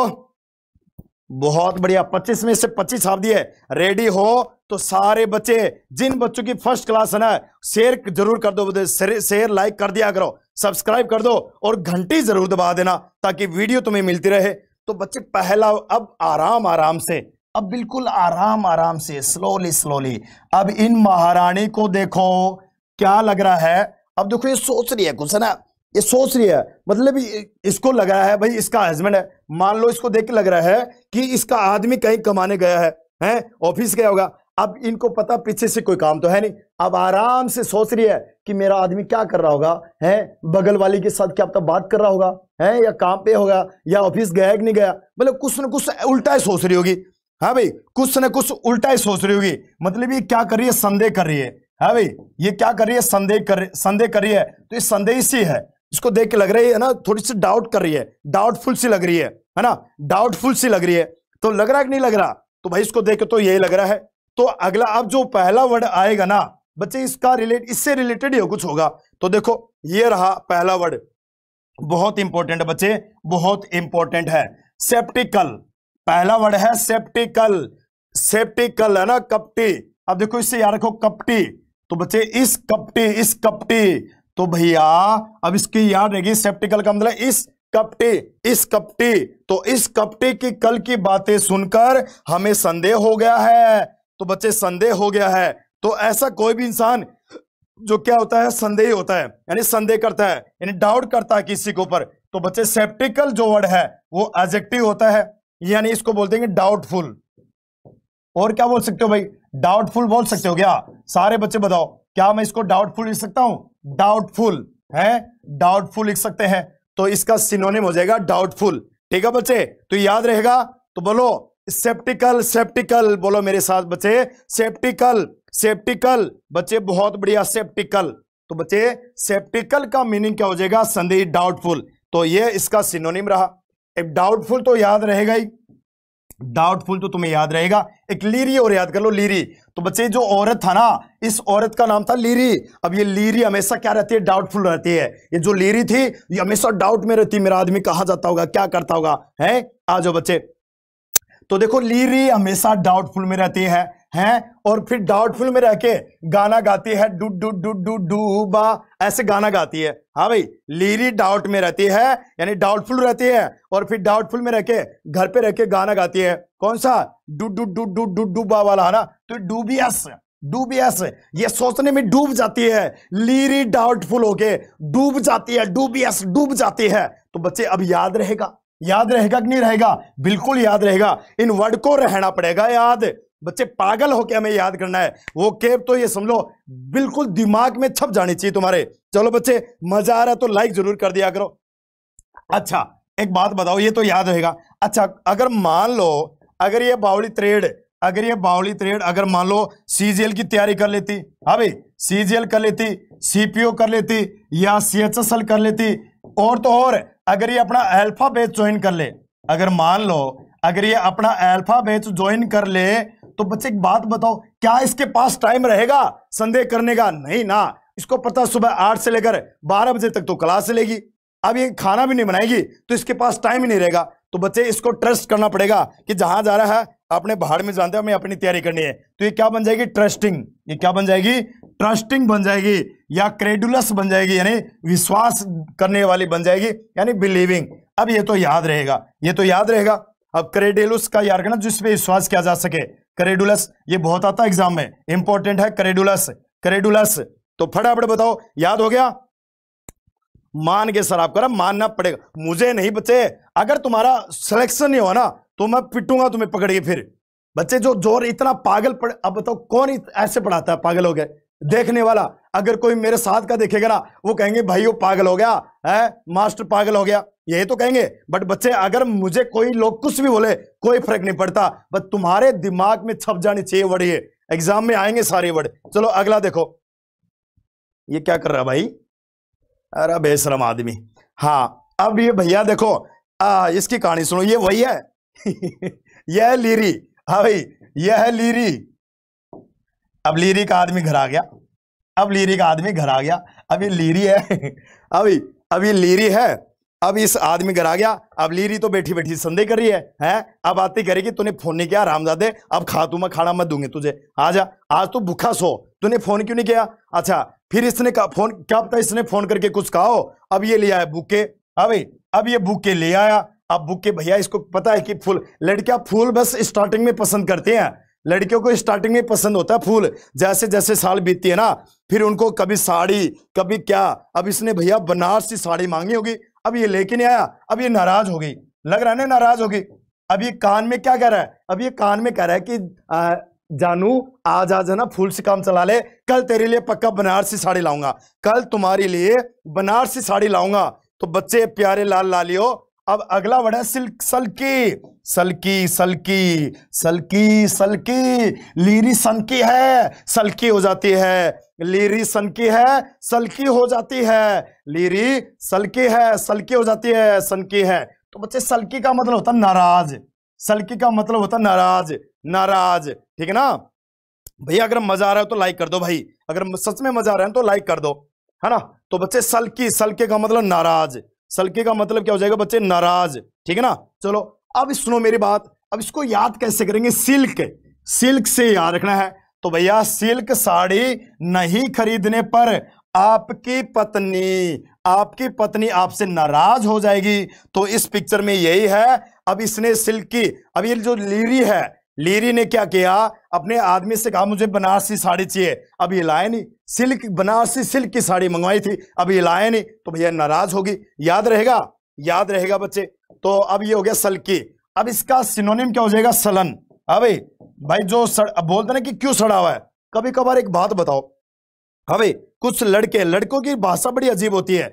बहुत बढ़िया पच्चीस में से पच्चीस आप दिए रेडी हो तो सारे बच्चे जिन बच्चों की फर्स्ट क्लास है ना शेयर जरूर कर दो शेयर लाइक कर दिया करो सब्सक्राइब कर दो और घंटी जरूर दबा देना ताकि वीडियो तुम्हें मिलती रहे तो बच्चे पहला अब आराम आराम से अब बिल्कुल आराम आराम से स्लोली स्लोली अब इन महारानी को देखो क्या लग रहा है अब देखो ये सोच रही है कुछ है ना ये सोच रही है मतलब इसको लगा है भाई इसका हस्बैंड है मान लो इसको देख के लग रहा है कि इसका आदमी कहीं कमाने गया है हैं ऑफिस गया होगा अब इनको पता पीछे से कोई काम तो है नहीं अब आराम से सोच रही है कि मेरा आदमी क्या कर रहा होगा हैं बगल वाली के साथ क्या बात कर रहा होगा है या काम पे होगा या ऑफिस गया कि नहीं गया मतलब कुछ ना कुछ उल्टा ही सोच रही होगी हाँ भाई कुछ ना कुछ उल्टा ही सोच रही होगी मतलब ये क्या कर रही है संदेह कर रही है हाँ भाई ये क्या कर रही है संदेह कर संदेह कर रही है तो ये संदेह इसी है इसको देख के लग रही है ना थोड़ी सी डाउट कर रही है डाउटफुल सी लग रही है है ना डाउटफुल सी लग रही है तो लग रहा है कि नहीं लग रहा तो भाई इसको देख के तो यही लग रहा है तो अगला अब जो पहला वर्ड आएगा ना बच्चे इसका रिलेट इससे रिलेटेड ही हो कुछ होगा तो देखो ये रहा पहला वर्ड बहुत इंपॉर्टेंट है बच्चे बहुत इंपॉर्टेंट है सेप्टिकल पहला वर्ड है सेप्टिकल सेप्टिकल है ना कपटी अब देखो इससे याद रखो कपटी तो बच्चे इस कपटी इस कपटी तो भैया अब इसकी याद रहेगी सेप्टिकल का मतलब इस कपटे इस कपटी तो इस कपटे की कल की बातें सुनकर हमें संदेह हो गया है तो बच्चे संदेह हो गया है तो ऐसा कोई भी इंसान जो क्या होता है संदेह होता है यानी संदेह करता है यानी डाउट करता है किसी के ऊपर तो बच्चे सेप्टिकल जो वर्ड है वो एजेक्टिव होता है यानी इसको बोलते हैं डाउटफुल और क्या बोल सकते हो भाई डाउटफुल बोल सकते हो क्या सारे बच्चे बताओ क्या मैं इसको डाउटफुल लिख सकता हूं डाउटफुल है डाउटफुल लिख सकते हैं तो इसका सिनोनिम हो जाएगा डाउटफुल ठीक है बच्चे तो याद रहेगा तो बोलो सेप्टिकल सेप्टिकल बोलो मेरे साथ बच्चे सेप्टिकल सेप्टिकल बच्चे बहुत बढ़िया सेप्टिकल तो बच्चे सेप्टिकल का मीनिंग क्या हो जाएगा संदेह डाउटफुल तो ये इसका सिनोनिम रहा एक डाउटफुल तो याद रहेगा ही डाउटफुल तो तुम्हें याद रहेगा एक लीरी और याद कर लो लीरी तो बच्चे जो औरत था ना इस औरत का नाम था लीरी अब ये लीरी हमेशा क्या रहती है डाउटफुल रहती है ये जो लीरी थी ये हमेशा डाउट में रहती मेरा आदमी कहा जाता होगा क्या करता होगा है आ जाओ बच्चे तो देखो लीरी हमेशा डाउटफुल में रहती है हैं और फिर डाउटफुल में रह के गाना गाती है डू डू डू डू डूबा ऐसे गाना गाती है हाँ भाई लीरी डाउट में रहती है यानी डाउटफुल रहती है और फिर डाउटफुल में रह के घर पे रह के गाना गाती है कौन सा डू डू डू डू डू डूबा वाला है ना तो डूबियस डूबियस ये सोचने में डूब जाती है लीरी डाउटफुल होके डूब जाती है डूबियस डूब जाती है तो बच्चे अब याद रहेगा याद रहेगा कि नहीं रहेगा बिल्कुल याद रहेगा इन वर्ड को रहना पड़ेगा याद बच्चे पागल होके हमें याद करना है वो केप तो ये समझो बिल्कुल दिमाग में छप जानी चाहिए तुम्हारे चलो बच्चे मजा आ रहा है तो लाइक जरूर कर दिया करो अच्छा एक बात बताओ ये तो याद रहेगा अच्छा अगर मान लो अगर ये बावली त्रेड अगर ये बावली त्रेड अगर मान लो सीजीएल की तैयारी कर लेती हाँ भाई सीजीएल कर लेती सीपीओ कर लेती या सीएचएसएल कर लेती और तो और अगर ये अपना अल्फा बेच ज्वाइन कर ले अगर मान लो अगर ये अपना अल्फा बेच ज्वाइन कर ले तो बच्चे एक बात बताओ क्या इसके पास टाइम रहेगा संदेह करने का नहीं ना इसको पता सुबह आठ से लेकर बारह बजे तक तो क्लास चलेगी अब ये खाना भी नहीं बनाएगी तो इसके पास टाइम ही नहीं रहेगा तो बच्चे इसको ट्रस्ट करना पड़ेगा कि जहां जा रहा है अपने बाहर में जानते हैं हमें अपनी तैयारी करनी है तो ये क्या बन जाएगी ट्रस्टिंग ये क्या बन जाएगी ट्रस्टिंग बन जाएगी या क्रेडुलस बन जाएगी यानी विश्वास करने वाली बन जाएगी यानी बिलीविंग अब ये तो याद रहेगा ये तो याद रहेगा अब क्रेडुलस का याद करना जिसपे विश्वास किया जा सके करेडुलस ये बहुत आता एग्जाम में इंपॉर्टेंट है करेडुलस करेडुलस तो फटाफट बताओ याद हो गया मान के सर आप करा मानना पड़ेगा मुझे नहीं बच्चे अगर तुम्हारा सिलेक्शन नहीं हुआ ना तो मैं पिटूंगा तुम्हें पकड़ के फिर बच्चे जो जोर इतना पागल पड़े अब बताओ कौन ऐसे पढ़ाता है पागल हो गए देखने वाला अगर कोई मेरे साथ का देखेगा ना वो कहेंगे भाई वो पागल हो गया है मास्टर पागल हो गया यही तो कहेंगे बट बच्चे अगर मुझे कोई लोग कुछ भी बोले कोई फर्क नहीं पड़ता बस तुम्हारे दिमाग में छप जानी चाहिए वर्ड ये एग्जाम में आएंगे सारे वर्ड चलो अगला देखो ये क्या कर रहा भाई अरे बेसरम आदमी हाँ अब ये भैया देखो आ, इसकी कहानी सुनो ये वही है यह है लीरी हाँ भाई यह है लीरी अब लीरी का आदमी घर आ गया अब लीरी का आदमी घर आ गया अभी लीरी है अभी हाँ अभी लीरी है अब इस आदमी घर आ गया अब लीरी तो बैठी बैठी संदेह कर रही है हैं अब आती करेगी तूने फोन नहीं किया रामजादे अब खा तू मैं खाना मत दूंगी तुझे आजा आज तो भूखा सो तूने फोन क्यों नहीं किया अच्छा फिर इसने का फोन क्या पता इसने फोन करके कुछ कहा अब ये लिया है बुके हाँ भाई अब ये बुके ले आया अब बुके भैया इसको पता है कि फूल लड़कियां फूल बस स्टार्टिंग में पसंद करते हैं लड़कियों को स्टार्टिंग में पसंद होता है फूल जैसे जैसे साल बीतती है ना फिर उनको कभी साड़ी कभी क्या अब इसने भैया बनारसी साड़ी मांगी होगी अब ये लेके नहीं आया अब ये नाराज हो गई लग रहा है ना नाराज हो गई अब ये कान में क्या कह रहा है अब ये कान में कह रहा है कि आ, जानू आज है ना फूल से काम चला ले कल तेरे लिए पक्का बनारसी साड़ी लाऊंगा कल तुम्हारे लिए बनारसी साड़ी लाऊंगा तो बच्चे प्यारे लाल लालियो अब अगला वर्ड है सिल्क सलकी सलकी सलकी सलकी सलकी लीरी सनकी है सलकी हो जाती है लीरी सनकी है सलकी हो जाती है लीरी सलकी है सलकी हो जाती है सनकी है तो बच्चे सलकी का मतलब होता नाराज सलकी का मतलब होता नाराज नाराज ठीक है ना भैया अगर मजा आ रहा है तो लाइक कर दो भाई अगर सच में मजा आ रहा है तो लाइक कर दो है ना तो बच्चे सलकी सलके का मतलब नाराज सलके का मतलब क्या हो जाएगा बच्चे नाराज ठीक है ना चलो अब सुनो मेरी बात अब इसको याद कैसे करेंगे सिल्क सिल्क से याद रखना है तो भैया सिल्क साड़ी नहीं खरीदने पर आपकी पत्नी आपकी पत्नी आपसे नाराज हो जाएगी तो इस पिक्चर में यही है अब इसने सिल्क की अब ये जो लीरी है लीरी ने क्या किया अपने आदमी से कहा मुझे बनारसी साड़ी चाहिए अब ये लाए नहीं सिल्क बनारसी सिल्क की साड़ी मंगवाई थी अब ये लाए नहीं तो भैया नाराज होगी याद रहेगा याद रहेगा बच्चे तो अब ये हो गया सल्की अब इसका सिनोनिम क्या हो जाएगा सलन अबे हाँ भाई भाई जो सड़, बोलते ना कि क्यों सड़ा हुआ है कभी कभार एक बात बताओ अबे हाँ कुछ लड़के लड़कों की भाषा बड़ी अजीब होती है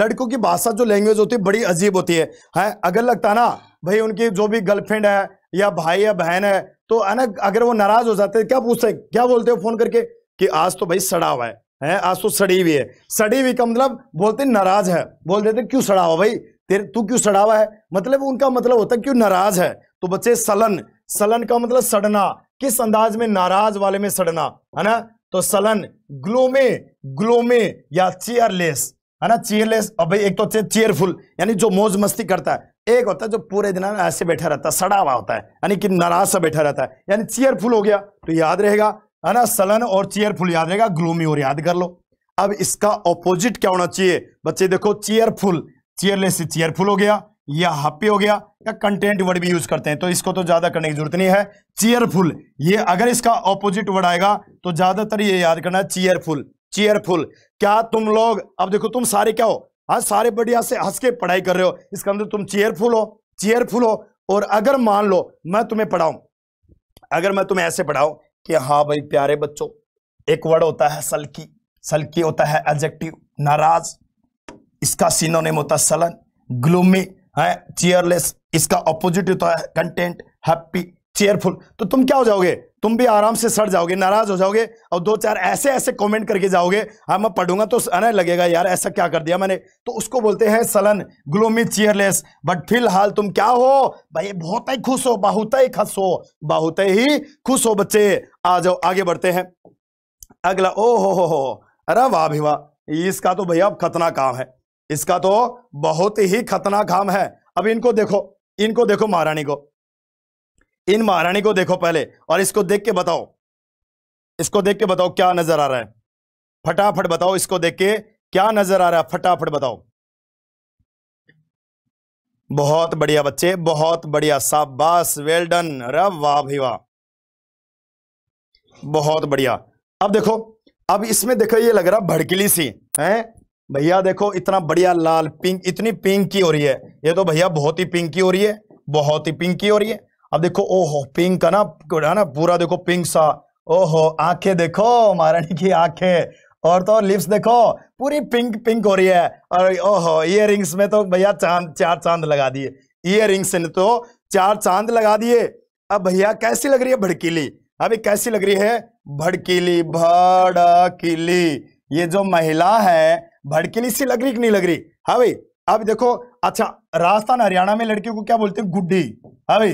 लड़कों की भाषा जो लैंग्वेज होती है बड़ी अजीब होती है है अगर लगता ना भाई उनकी जो भी गर्लफ्रेंड है या भाई या बहन है तो है ना अगर वो नाराज हो जाते हैं क्या पूछते हैं क्या बोलते हो फोन करके कि आज तो भाई सड़ा हुआ है है आज तो सड़ी हुई है सड़ी हुई का मतलब बोलते नाराज है बोल देते क्यों सड़ा हुआ भाई तेरे तू क्यों सड़ा हुआ है मतलब उनका मतलब होता है क्यों नाराज है तो बच्चे सलन सलन का मतलब सड़ना किस अंदाज में नाराज वाले में सड़ना है ना तो सलन ग्लोमे ग्लोमे या चेयरलेस है ना चेयरलेस अब एक तो चेयरफुल यानी जो मौज मस्ती करता है एक होता है जो पूरे दिन ऐसे बैठा रहता है सड़ा हुआ होता है यानी कि नाराज सा बैठा रहता है यानी चेयरफुल हो गया तो याद रहेगा है ना सलन और चेयरफुल याद रहेगा ग्लोमी और याद कर लो अब इसका ऑपोजिट क्या होना चाहिए बच्चे देखो चेयरफुल चेयरलेस से चेयरफुल हो गया या हैप्पी हो गया या कंटेंट वर्ड भी यूज करते हैं तो इसको तो ज्यादा करने की जरूरत नहीं है चेयरफुल ये अगर इसका ऑपोजिट वर्ड आएगा तो ज्यादातर ये याद करना है चेयरफुल चेयरफुल क्या तुम लोग अब देखो तुम सारे क्या हो आज हाँ, सारे बढ़िया से हंस के पढ़ाई कर रहे हो इसके अंदर तुम चेयरफुल हो चेयरफुल हो और अगर मान लो मैं तुम्हें पढ़ाऊं अगर मैं तुम्हें ऐसे पढ़ाऊं कि हाँ भाई प्यारे बच्चों एक वर्ड होता है सल्की सल्की होता है एडजेक्टिव नाराज इसका सीनोनेम होता है सलन ग्लूमी है चेयरलेस इसका अपोजिट होता है कंटेंट हैप्पी चेयरफुल तो तुम क्या हो जाओगे तुम भी आराम से सड़ जाओगे नाराज हो जाओगे और दो चार ऐसे ऐसे कमेंट करके जाओगे हाँ मैं पढ़ूंगा तो अना लगेगा यार ऐसा क्या कर दिया मैंने तो उसको बोलते हैं सलन ग्लोमी चेयरलेस बट फिलहाल तुम क्या हो भाई बहुत ही खुश हो बहुत ही खस हो बहुत ही खुश हो बच्चे आ जाओ आगे बढ़ते हैं अगला ओ हो हो अरे वाह भी वाह इसका तो भैया अब खतना काम है इसका तो बहुत ही खतरनाक काम है अब इनको देखो इनको देखो महारानी को इन महारानी को देखो पहले और इसको देख के बताओ इसको देख के बताओ क्या नजर आ रहा है फटाफट बताओ इसको देख के क्या नजर आ रहा है फटाफट बताओ बहुत बढ़िया बच्चे बहुत बढ़िया शाबाश वेल डन वाह वाह बहुत बढ़िया अब देखो अब इसमें देखो ये लग रहा भड़कीली सी है भैया देखो इतना बढ़िया लाल पिंक इतनी पिंक की हो रही है ये तो भैया बहुत ही पिंक की हो रही है बहुत ही पिंक की हो रही है अब देखो ओहो पिंक का ना है ना पूरा देखो पिंक सा ओहो आंखें देखो महारानी की आंखें और तो लिप्स देखो पूरी पिंक पिंक हो रही है और ओहो इयर रिंग्स में तो भैया चांद चार चांद लगा दिए इयर रिंग्स ने तो चार चांद लगा दिए अब भैया कैसी लग रही है भड़कीली अभी कैसी लग रही है भड़कीली भड़कीली ये जो महिला है भड़कीली सी लग रही कि नहीं लग रही हाँ भाई अब देखो अच्छा राजस्थान हरियाणा में लड़कियों को क्या बोलते हैं गुड्डी हा भाई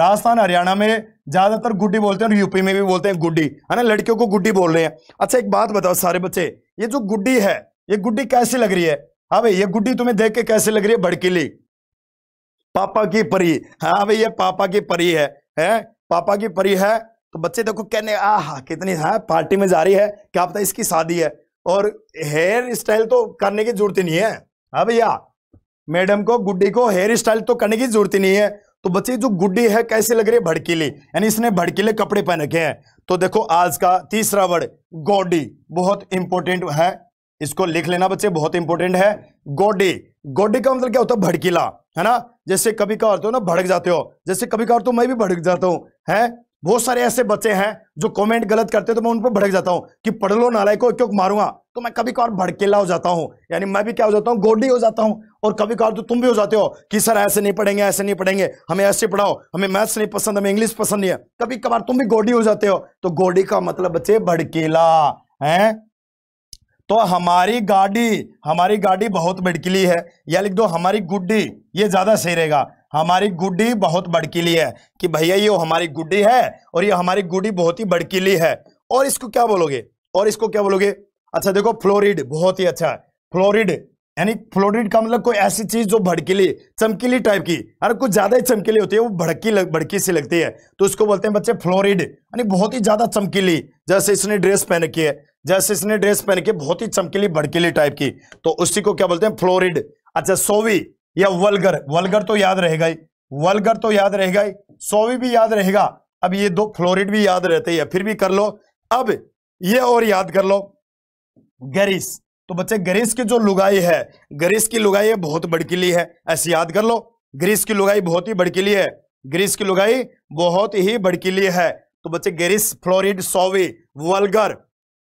राजस्थान हरियाणा में ज्यादातर गुड्डी बोलते हैं और यूपी में भी बोलते हैं गुड्डी है ना लड़कियों को गुड्डी बोल रहे हैं अच्छा एक बात बताओ सारे बच्चे ये जो गुड्डी है ये गुड्डी कैसी लग रही है हा भाई ये गुड्डी तुम्हें देख के कैसे लग रही है भड़कीली पापा की परी हाँ भाई ये पापा की परी है है पापा की परी है तो बच्चे देखो कहने आ कितनी है हाँ, पार्टी में जा रही है क्या पता इसकी शादी है और हेयर स्टाइल तो करने की जरूरत ही नहीं है हाँ भैया मैडम को गुड्डी को हेयर स्टाइल तो करने की जरूरत ही नहीं है तो बच्चे जो गुड्डी है कैसे लग रही है भड़कीली यानी इसने भड़कीले कपड़े पहन रखे हैं तो देखो आज का तीसरा वर्ड गोडी बहुत इंपॉर्टेंट है इसको लिख लेना बच्चे बहुत इंपॉर्टेंट है गोडी गोडी का मतलब क्या होता है भड़कीला है ना जैसे कभी कभार हो तो ना भड़क जाते हो जैसे कभी कहा तो मैं भी भड़क जाता हूँ है बहुत सारे ऐसे बच्चे हैं जो कमेंट गलत करते हैं तो मैं उन पर भड़क जाता हूँ कि पढ़ लो नालाय को क्यों मारूंगा तो मैं कभी कभार भड़केला हो जाता हूँ यानी मैं भी क्या हो जाता हूँ गोडी हो जाता हूँ और कभी कभार तो तुम भी हो जाते हो कि सर ऐसे नहीं पढ़ेंगे ऐसे नहीं पढ़ेंगे हमें ऐसे पढ़ाओ हमें मैथ्स नहीं पसंद हमें इंग्लिश पसंद नहीं है कभी कभार तुम भी गोडी हो जाते हो तो गोडी का मतलब बच्चे भड़केला है तो हमारी गाड़ी हमारी गाड़ी बहुत भड़कीली है या लिख दो हमारी गुड्डी ये ज्यादा सही रहेगा हमारी गुड्डी बहुत बड़कीली है कि भैया ये हमारी गुड्डी है और ये हमारी गुड्डी बहुत ही बड़कीली है और इसको क्या बोलोगे और इसको क्या बोलोगे अच्छा देखो फ्लोरिड बहुत ही अच्छा है फ्लोरिड यानी फ्लोरिड का मतलब कोई ऐसी चीज जो भड़कीली चमकीली टाइप की अरे कुछ ज्यादा ही चमकीली होती है वो भड़की लग, भड़की सी लगती है तो उसको बोलते हैं बच्चे फ्लोरिड यानी बहुत ही ज्यादा चमकीली जैसे इसने ड्रेस पहन की है जैसे इसने ड्रेस पहन की बहुत ही चमकीली भड़कीली टाइप की तो उसी को क्या बोलते हैं फ्लोरिड अच्छा सोवी या वलगर वलगर तो याद रहेगा ही वलगर तो याद रहेगा ही सोवी भी याद रहेगा अब ये दो फ्लोरिड भी याद रहते हैं फिर भी कर लो अब ये और याद कर लो गरीस तो बच्चे गरीस की जो लुगाई है गरीस की लुगाई है बहुत बड़कीली है ऐसे याद कर लो ग्रीस की लुगाई बहुत ही बड़कीली है ग्रीस की लुगाई बहुत ही बड़कीली है तो बच्चे गरीस फ्लोरिड सोवी वलगर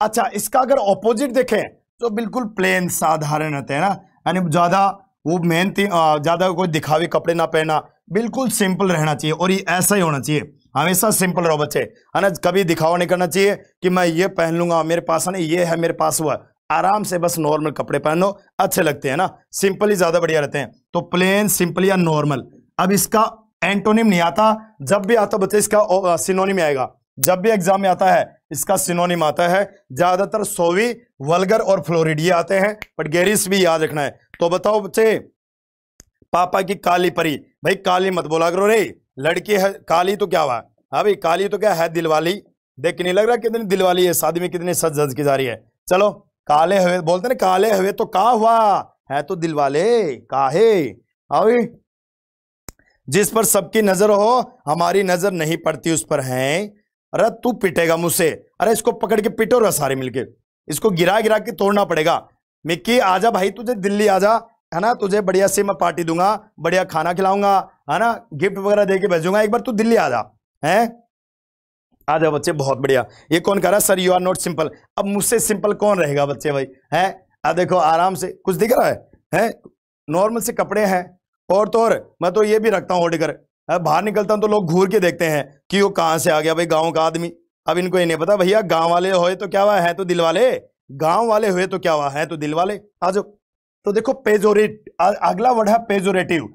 अच्छा इसका अगर ऑपोजिट देखें तो बिल्कुल प्लेन साधारण रहते हैं ना यानी ज्यादा वो मेन ज़्यादा कोई दिखावे कपड़े ना पहनना बिल्कुल सिंपल रहना चाहिए और ये ऐसा ही होना चाहिए हमेशा सिंपल रहो बच्चे है ना कभी दिखावा नहीं करना चाहिए कि मैं ये पहन लूंगा मेरे पास है ना ये है मेरे पास हुआ आराम से बस नॉर्मल कपड़े पहनो अच्छे लगते हैं ना सिंपल ही ज़्यादा बढ़िया रहते हैं तो प्लेन सिंपल या नॉर्मल अब इसका एंटोनिम नहीं आता जब भी आता बच्चे इसका सिनोनिम आएगा जब भी एग्जाम में आता है इसका सिनोनिम आता है ज़्यादातर सोवी वल्गर और फ्लोरिड ये आते हैं बट गेरिस भी याद रखना है तो बताओ बच्चे पापा की काली परी भाई काली मत बोला करो रे लड़की है काली तो क्या हुआ हाँ भाई काली तो क्या है दिलवाली देख नहीं लग रहा कितनी दिलवाली है शादी में कितनी सज सज की जा रही है चलो काले हुए बोलते ना काले हुए तो का हुआ है तो दिलवाले काहे आओ जिस पर सबकी नजर हो हमारी नजर नहीं पड़ती उस पर है अरे तू पिटेगा मुझसे अरे इसको पकड़ के पिटो रहा सारे मिलके इसको गिरा गिरा के तोड़ना पड़ेगा मिक्की आजा भाई तुझे दिल्ली आजा है ना तुझे बढ़िया से मैं पार्टी दूंगा बढ़िया खाना खिलाऊंगा है ना गिफ्ट वगैरह दे के भेजूंगा एक बार तू दिल्ली आजा है आ बच्चे बहुत बढ़िया ये कौन कह रहा sir you are not simple अब मुझसे सिंपल कौन रहेगा बच्चे भाई है अब देखो आराम से कुछ दिख रहा है है? नॉर्मल से कपड़े हैं और तो और मैं तो ये भी रखता हूँ ओढ़कर बाहर निकलता हूँ तो लोग घूर के देखते हैं कि वो कहाँ से आ गया भाई गाँव का आदमी अब इनको ये नहीं पता भैया गाँव वाले हो तो क्या हुआ है तो दिल वाले गांव वाले हुए तो क्या हुआ है तो दिल वाले आज तो देखो पेजोरेट अगला वर्ड है पेजोरेटिव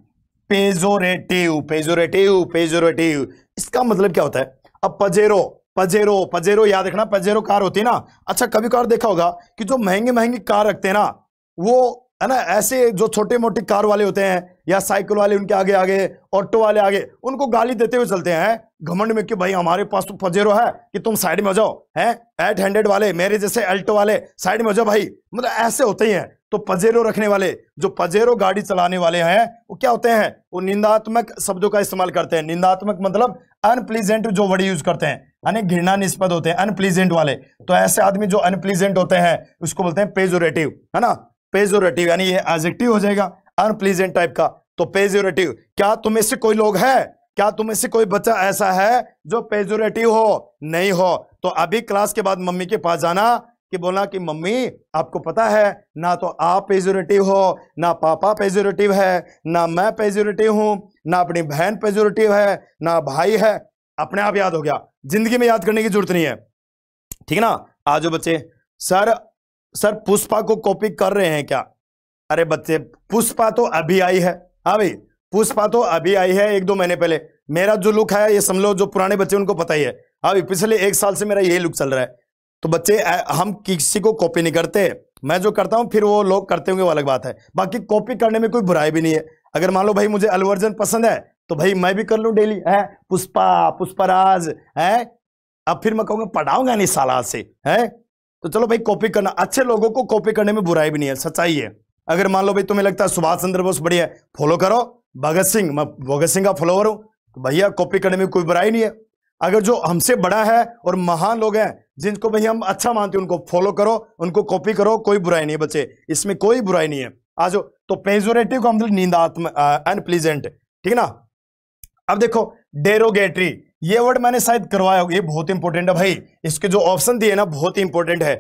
पेजोरेटिव पेजोरेटिव पेजोरेटिव इसका मतलब क्या होता है अब पजेरो पजेरो पजेरो याद रखना पजेरो कार होती है ना अच्छा कभी कार देखा होगा कि जो महंगी महंगी कार रखते हैं ना वो है ना ऐसे जो छोटे मोटे कार वाले होते हैं या साइकिल वाले उनके आगे आगे ऑटो वाले आगे उनको गाली देते हुए चलते हैं घमंड में कि भाई हमारे पास तो फजेरो है कि तुम साइड में हो जाओ है एट हंड्रेड वाले मेरे जैसे अल्टो वाले साइड में हो जाओ भाई मतलब ऐसे होते ही हैं तो पजेरो रखने वाले जो पजेरो गाड़ी चलाने वाले हैं वो क्या होते हैं वो निंदात्मक शब्दों का इस्तेमाल करते हैं निंदात्मक मतलब अनप्लीजेंट जो वर्ड यूज करते हैं यानी घृणा निष्पद होते हैं अनप्लीजेंट वाले तो ऐसे आदमी जो अनप्लीजेंट होते हैं उसको बोलते हैं पेजोरेटिव है ना पेजोरेटिव यानी ये एजेक्टिव हो जाएगा अनप्लीजेंट टाइप का तो पेजोरेटिव क्या तुम इससे से कोई लोग है क्या तुम इससे से कोई बच्चा ऐसा है जो पेजोरेटिव हो नहीं हो तो अभी क्लास के बाद मम्मी के पास जाना कि बोला कि मम्मी आपको पता है ना तो आप पेजोरेटिव हो ना पापा पेजोरेटिव है ना मैं पेजोरेटिव हूं ना अपनी बहन पेजोरेटिव है ना भाई है अपने आप याद हो गया जिंदगी में याद करने की जरूरत नहीं है ठीक है ना आज बच्चे सर सर पुष्पा को कॉपी कर रहे हैं क्या अरे बच्चे पुष्पा तो अभी आई है हाँ भाई पुष्पा तो अभी आई है एक दो महीने पहले मेरा जो लुक है ये समझ लो जो पुराने बच्चे उनको पता ही है हाँ भाई पिछले एक साल से मेरा यही लुक चल रहा है तो बच्चे हम किसी को कॉपी नहीं करते मैं जो करता हूँ फिर वो लोग करते होंगे वो अलग बात है बाकी कॉपी करने में कोई बुराई भी नहीं है अगर मान लो भाई मुझे अलवर्जन पसंद है तो भाई मैं भी कर लूँ डेली है पुष्पा पुष्पराज है अब फिर मैं कहूँगा पढ़ाऊंगा नहीं साला से है तो चलो भाई कॉपी करना अच्छे लोगों को कॉपी करने में बुराई भी नहीं है सच्चाई है अगर मान लो भाई तुम्हें लगता है सुभाष चंद्र बोस बढ़िया फॉलो करो भगत सिंह मैं भगत सिंह का फॉलोवर हूँ तो भैया कॉपी करने में कोई बुराई नहीं है अगर जो हमसे बड़ा है और महान लोग हैं जिनको भैया हम अच्छा मानते हैं उनको फॉलो करो उनको कॉपी करो कोई बुराई नहीं है बच्चे इसमें कोई बुराई नहीं है आज तो पेजोरेटिव को हम नींदात्म अनप्लीजेंट ठीक है ना अब देखो डेरोगेटरी ये वर्ड मैंने शायद करवाया होगा ये बहुत इंपॉर्टेंट है भाई इसके जो ऑप्शन दिए ना बहुत ही इंपॉर्टेंट है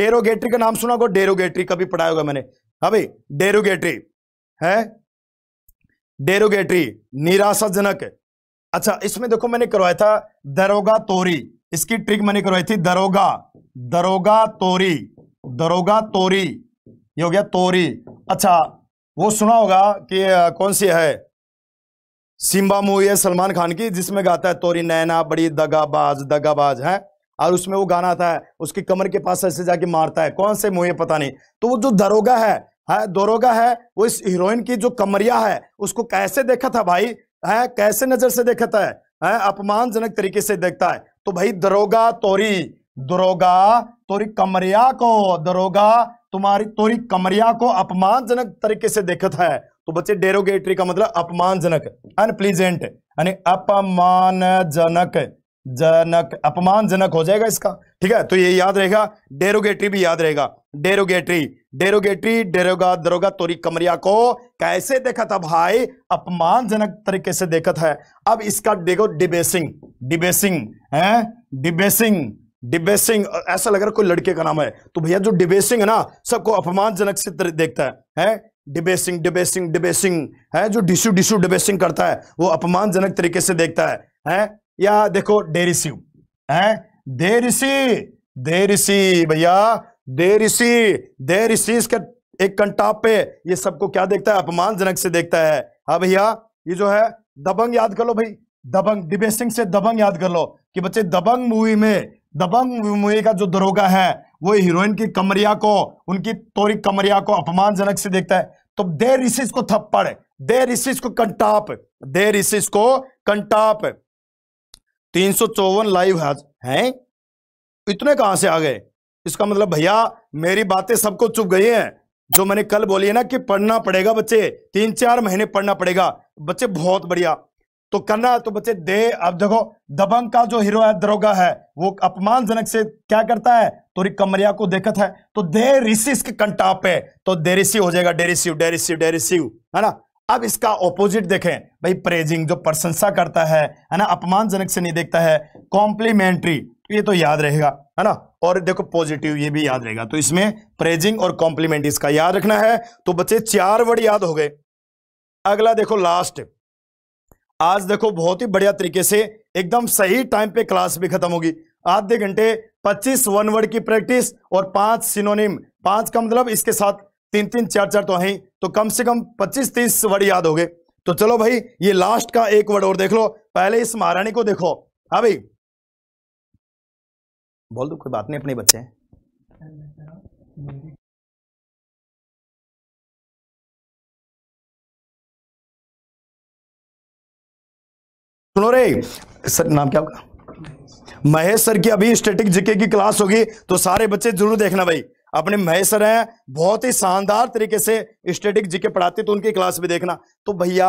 डेरोगेटरी का नाम सुना होगा डेरोगेटरी कभी पढ़ाया होगा मैंने अभी हाँ भाई डेरोगेटरी है डेरोगेटरी निराशाजनक अच्छा इसमें देखो मैंने करवाया था दरोगा तोरी इसकी ट्रिक मैंने करवाई थी दरोगा दरोगा तोरी दरोगा तोरी ये हो गया तोरी अच्छा वो सुना होगा कि कौन सी है सिम्बा मूवी है सलमान खान की जिसमें गाता है तोरी नैना बड़ी दगाबाज दगाबाज है और उसमें वो गाना आता है उसकी कमर के पास ऐसे जाके मारता है कौन से मुहे पता नहीं तो वो जो दरोगा है है दरोगा है वो इस हीरोइन की जो कमरिया है उसको कैसे देखा था भाई है कैसे नजर से देखा था है अपमानजनक तरीके से देखता है तो भाई दरोगा तोरी दरोगा तोरी कमरिया को दरोगा तुम्हारी तोरी कमरिया को अपमानजनक तरीके से देखता है तो बच्चे डेरोगेटरी का मतलब अपमानजनक अनप्लीजेंट यानी अपमानजनक जनक अपमान जनक हो जाएगा इसका ठीक है तो ये याद रहेगा डेरोगेटरी भी याद रहेगा डेरोगेटरी डेरोगेटरी डेरोगा दरोगा तोरी कमरिया को कैसे देखा था भाई अपमानजनक तरीके से देखा था अब इसका देखो डिबेसिंग डिबेसिंग है डिबेसिंग डिबेसिंग ऐसा लग रहा कोई लड़के का नाम है तो भैया जो डिबेसिंग है ना सबको अपमानजनक से देखता है है डिबेसिंग डिबेसिंग डिबेसिंग है जो डिसू डिसू डिबेसिंग करता है वो अपमानजनक तरीके से देखता है है या देखो डेरिसिव है देरिसी देरिसी भैया देरिसी देरिसी इसके एक कंटाप पे ये सबको क्या देखता है अपमानजनक से देखता है हा भैया ये जो है दबंग याद कर लो भाई दबंग डिबेसिंग से दबंग याद कर लो कि बच्चे दबंग मूवी में दबंग मूवी का जो दरोगा है वो हीरोइन की कमरिया को उनकी तोरी कमरिया को अपमानजनक से देखता है तो देर इसी को थप्पड़ देर इसी को कंटाप देर इसी को कंटाप तीन सौ चौवन लाइव हैं इतने कहां से आ गए इसका मतलब भैया मेरी बातें सबको चुप गई हैं जो मैंने कल बोली है ना कि पढ़ना पड़ेगा बच्चे तीन चार महीने पढ़ना पड़ेगा बच्चे बहुत बढ़िया तो करना है तो बच्चे दे अब देखो दबंग का जो हीरो है दरोगा है वो अपमानजनक से क्या करता है तो कमरिया को देखत है तो दे ऋषि कंटाप है तो दे ऋषि हो जाएगा डेरिसिव डेरिसिव डेरिसिव है ना अब इसका ऑपोजिट देखें भाई प्रेजिंग जो प्रशंसा करता है है ना अपमानजनक से नहीं देखता है कॉम्प्लीमेंट्री तो ये तो याद रहेगा है ना और देखो पॉजिटिव ये भी याद रहेगा तो इसमें प्रेजिंग और कॉम्प्लीमेंट इसका याद रखना है तो बच्चे चार वर्ड याद हो गए अगला देखो लास्ट आज देखो बहुत ही बढ़िया तरीके से एकदम सही टाइम पे क्लास भी खत्म होगी आधे घंटे 25 वन वर्ड की प्रैक्टिस और पांच सिनोनिम पांच का मतलब इसके साथ तीन तीन चार चार तो है तो कम से कम पच्चीस तीस वर्ड याद हो गए तो चलो भाई ये लास्ट का एक वर्ड और देख लो पहले इस महारानी को देखो हा भाई बोल दो कोई बात नहीं अपने बच्चे सुनो रे सर नाम क्या होगा महेश सर की अभी स्टेटिक जीके की क्लास होगी तो सारे बच्चे जरूर देखना भाई अपने महेश सर हैं बहुत ही शानदार तरीके से स्टेटिक जीके पढ़ाते तो उनकी क्लास भी देखना तो भैया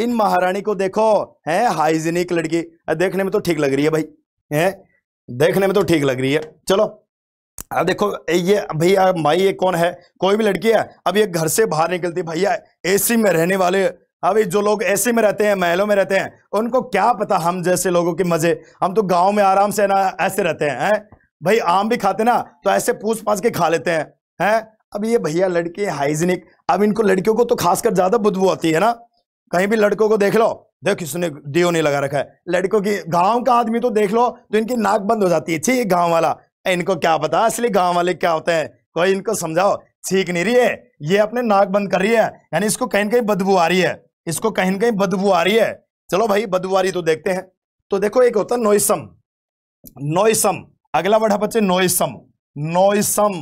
इन महारानी को देखो है हाइजीनिक लड़की देखने में तो ठीक लग रही है भाई है देखने में तो ठीक लग रही है चलो अब देखो ये भैया माई ये कौन है कोई भी लड़की है अब ये घर से बाहर निकलती भैया एसी में रहने वाले अभी जो लोग ऐसे में रहते हैं महलों में रहते हैं उनको क्या पता हम जैसे लोगों के मजे हम तो गांव में आराम से ना ऐसे रहते हैं है? भाई आम भी खाते ना तो ऐसे पूछ पाछ के खा लेते हैं हैं अब ये भैया लड़के हाइजीनिक अब इनको लड़कियों को तो खासकर ज़्यादा बदबू आती है ना कहीं भी लड़कों को देख लो देख इसने दियो नहीं लगा रखा है लड़कों की गांव का आदमी तो देख लो तो इनकी नाक बंद हो जाती है ठीक गांव गाँव वाला इनको क्या पता असली गाँव वाले क्या होते हैं कोई इनको समझाओ ठीक नहीं रही है ये अपने नाक बंद कर रही है यानी इसको कहीं कहीं बदबू आ रही है इसको कहीं कहीं बदबू आ रही है चलो भाई बदबू आ रही तो देखते हैं तो देखो एक होता है नोइसम नोइसम अगला वर्ड है बच्चे नोइसम नोइसम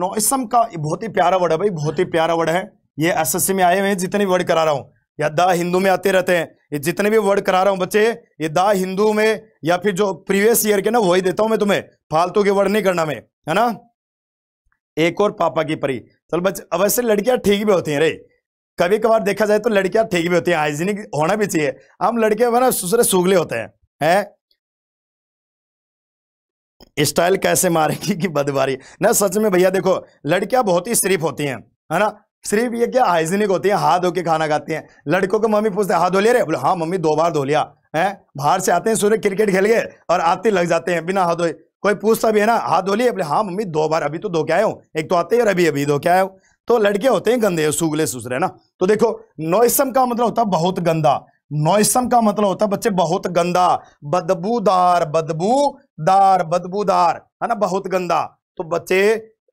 नोइसम का बहुत ही प्यारा वर्ड है भाई बहुत ही प्यारा वर्ड है ये एसएससी में आए हुए हैं जितने वर्ड करा रहा हूं या द हिंदू में आते रहते हैं ये जितने भी वर्ड करा रहा हूँ बच्चे ये द हिंदू में या फिर जो प्रीवियस ईयर के ना वही देता हूं मैं तुम्हें फालतू के वर्ड नहीं करना मैं है ना एक और पापा की परी चल बच्चे अब वैसे लड़कियां ठीक भी होती हैं रे कभी कभार देखा जाए तो लड़कियां ठीक भी होती हैं हाइजीनिक होना भी चाहिए हम लड़के ना सुसरे सूगले होते हैं स्टाइल कैसे मारेगी कि बदबारी ना सच में भैया देखो लड़कियां बहुत ही शरीफ होती हैं है ना सिर्फ ये क्या हाइजीनिक होती है हाथ धो के खाना खाती हैं लड़कों को मम्मी पूछते हैं हाथ धो ले रहे बोले हाँ मम्मी दो बार धो लिया है बाहर से आते हैं सूर्य क्रिकेट खेल गए और आते लग जाते हैं बिना हाथ धोए कोई पूछता भी है ना हाथ धो लिए बोले हाँ मम्मी दो बार अभी तो धो के आया हूँ एक तो आते हैं और अभी अभी धो के आया हूँ तो लड़के होते हैं गंदे सूगले सुसरे ना तो देखो नोइसम का मतलब होता बहुत गंदा नोइसम का मतलब होता बच्चे बहुत गंदा बदबूदार बदबू दार बदबूदार है ना बहुत गंदा तो बच्चे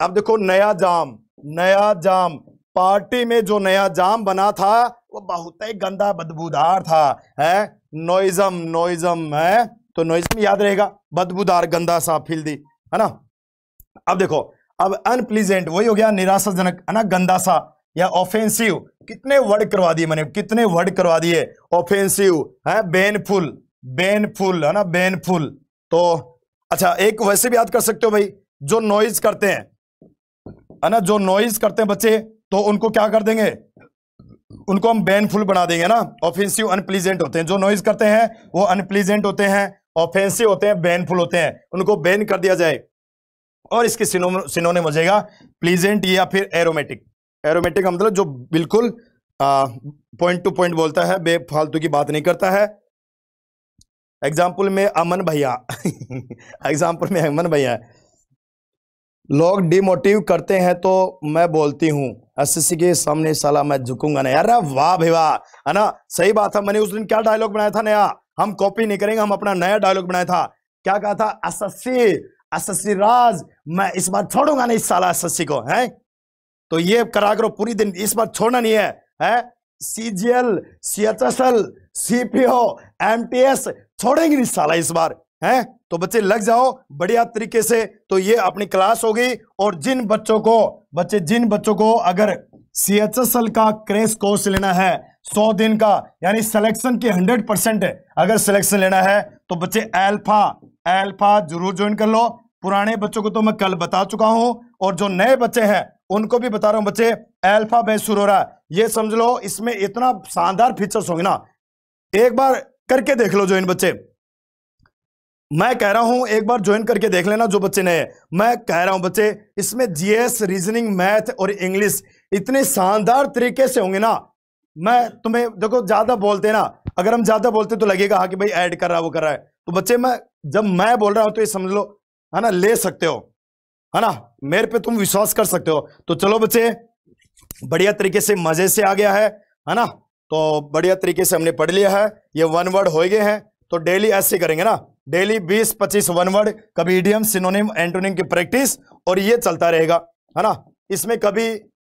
अब देखो नया जाम नया जाम पार्टी में जो नया जाम बना था वो बहुत ही गंदा बदबूदार था है नोइजम नोइजम है तो नोइजम याद रहेगा बदबूदार गंदा सा दी है ना अब देखो अब अनप्लीजेंट वही हो गया निराशाजनक है ना गंदा सा या ऑफेंसिव कितने वर्ड करवा दिए मैंने कितने वर्ड करवा दिए ऑफेंसिव है बेनफुल बेनफुल है ना बेनफुल तो अच्छा एक वैसे भी याद कर सकते हो भाई जो नॉइज करते हैं है ना जो नॉइज करते हैं बच्चे तो उनको क्या कर देंगे उनको हम बैनफुल बना देंगे ना ऑफेंसिव अनप्लीजेंट होते हैं जो नॉइज करते हैं वो अनप्लीजेंट होते हैं ऑफेंसिव होते हैं बैनफुल होते हैं उनको बैन कर दिया जाए और इसके सिनोने हो जाएगा प्लीजेंट या फिर एरोमेटिक एरोमेटिक मतलब जो बिल्कुल पॉइंट टू पॉइंट बोलता है बेफालतू की बात नहीं करता है एग्जाम्पल में अमन भैया एग्जाम्पल में अमन भैया लोग डिमोटिव करते हैं तो मैं बोलती हूँ एसएससी के सामने साला मैं झुकूंगा ना अरे वाह भाई है ना सही बात है मैंने उस दिन क्या डायलॉग बनाया था नया हम कॉपी नहीं करेंगे हम अपना नया डायलॉग बनाया था क्या कहा था एसएससी एसएससी राज मैं इस बार छोड़ूंगा नहीं साला एसएससी को है तो ये करा करो पूरी दिन इस बार छोड़ना नहीं है है एस एल सीपीओ एमटीएस छोड़ेंगे नहीं साला इस बार हैं तो बच्चे लग जाओ बढ़िया तरीके से तो ये अपनी क्लास होगी और जिन बच्चों को बच्चे जिन बच्चों को अगर सी एच एस एल का क्रेश कोर्स लेना है सौ दिन का यानी सिलेक्शन की हंड्रेड परसेंट अगर सिलेक्शन लेना है तो बच्चे एल्फा एल्फा जरूर ज्वाइन कर लो पुराने बच्चों को तो मैं कल बता चुका हूं और जो नए बच्चे हैं उनको भी बता रहा हूं बच्चे एल्फा बेसुर हो रहा है ये समझ लो इसमें इतना शानदार फीचर्स होंगे ना एक बार करके देख लो ज्वाइन बच्चे मैं कह रहा हूं एक बार ज्वाइन करके देख लेना जो बच्चे नए मैं कह रहा हूं बच्चे इसमें जीएस रीजनिंग मैथ और इंग्लिश इतने शानदार तरीके से होंगे ना मैं तुम्हें देखो ज्यादा बोलते ना अगर हम ज्यादा बोलते तो लगेगा हाँ कि भाई ऐड कर रहा है वो कर रहा है तो बच्चे मैं जब मैं बोल रहा हूं तो ये समझ लो है ना ले सकते हो है ना मेरे पे तुम विश्वास कर सकते हो तो चलो बच्चे बढ़िया तरीके से मजे से आ गया है है ना तो बढ़िया तरीके से हमने पढ़ लिया है ये वन वर्ड हो गए हैं तो डेली ऐसे करेंगे ना डेली 20-25 वन वर्ड कभी इडियम सिनोनिम एंटोनिम की प्रैक्टिस और ये चलता रहेगा है ना इसमें कभी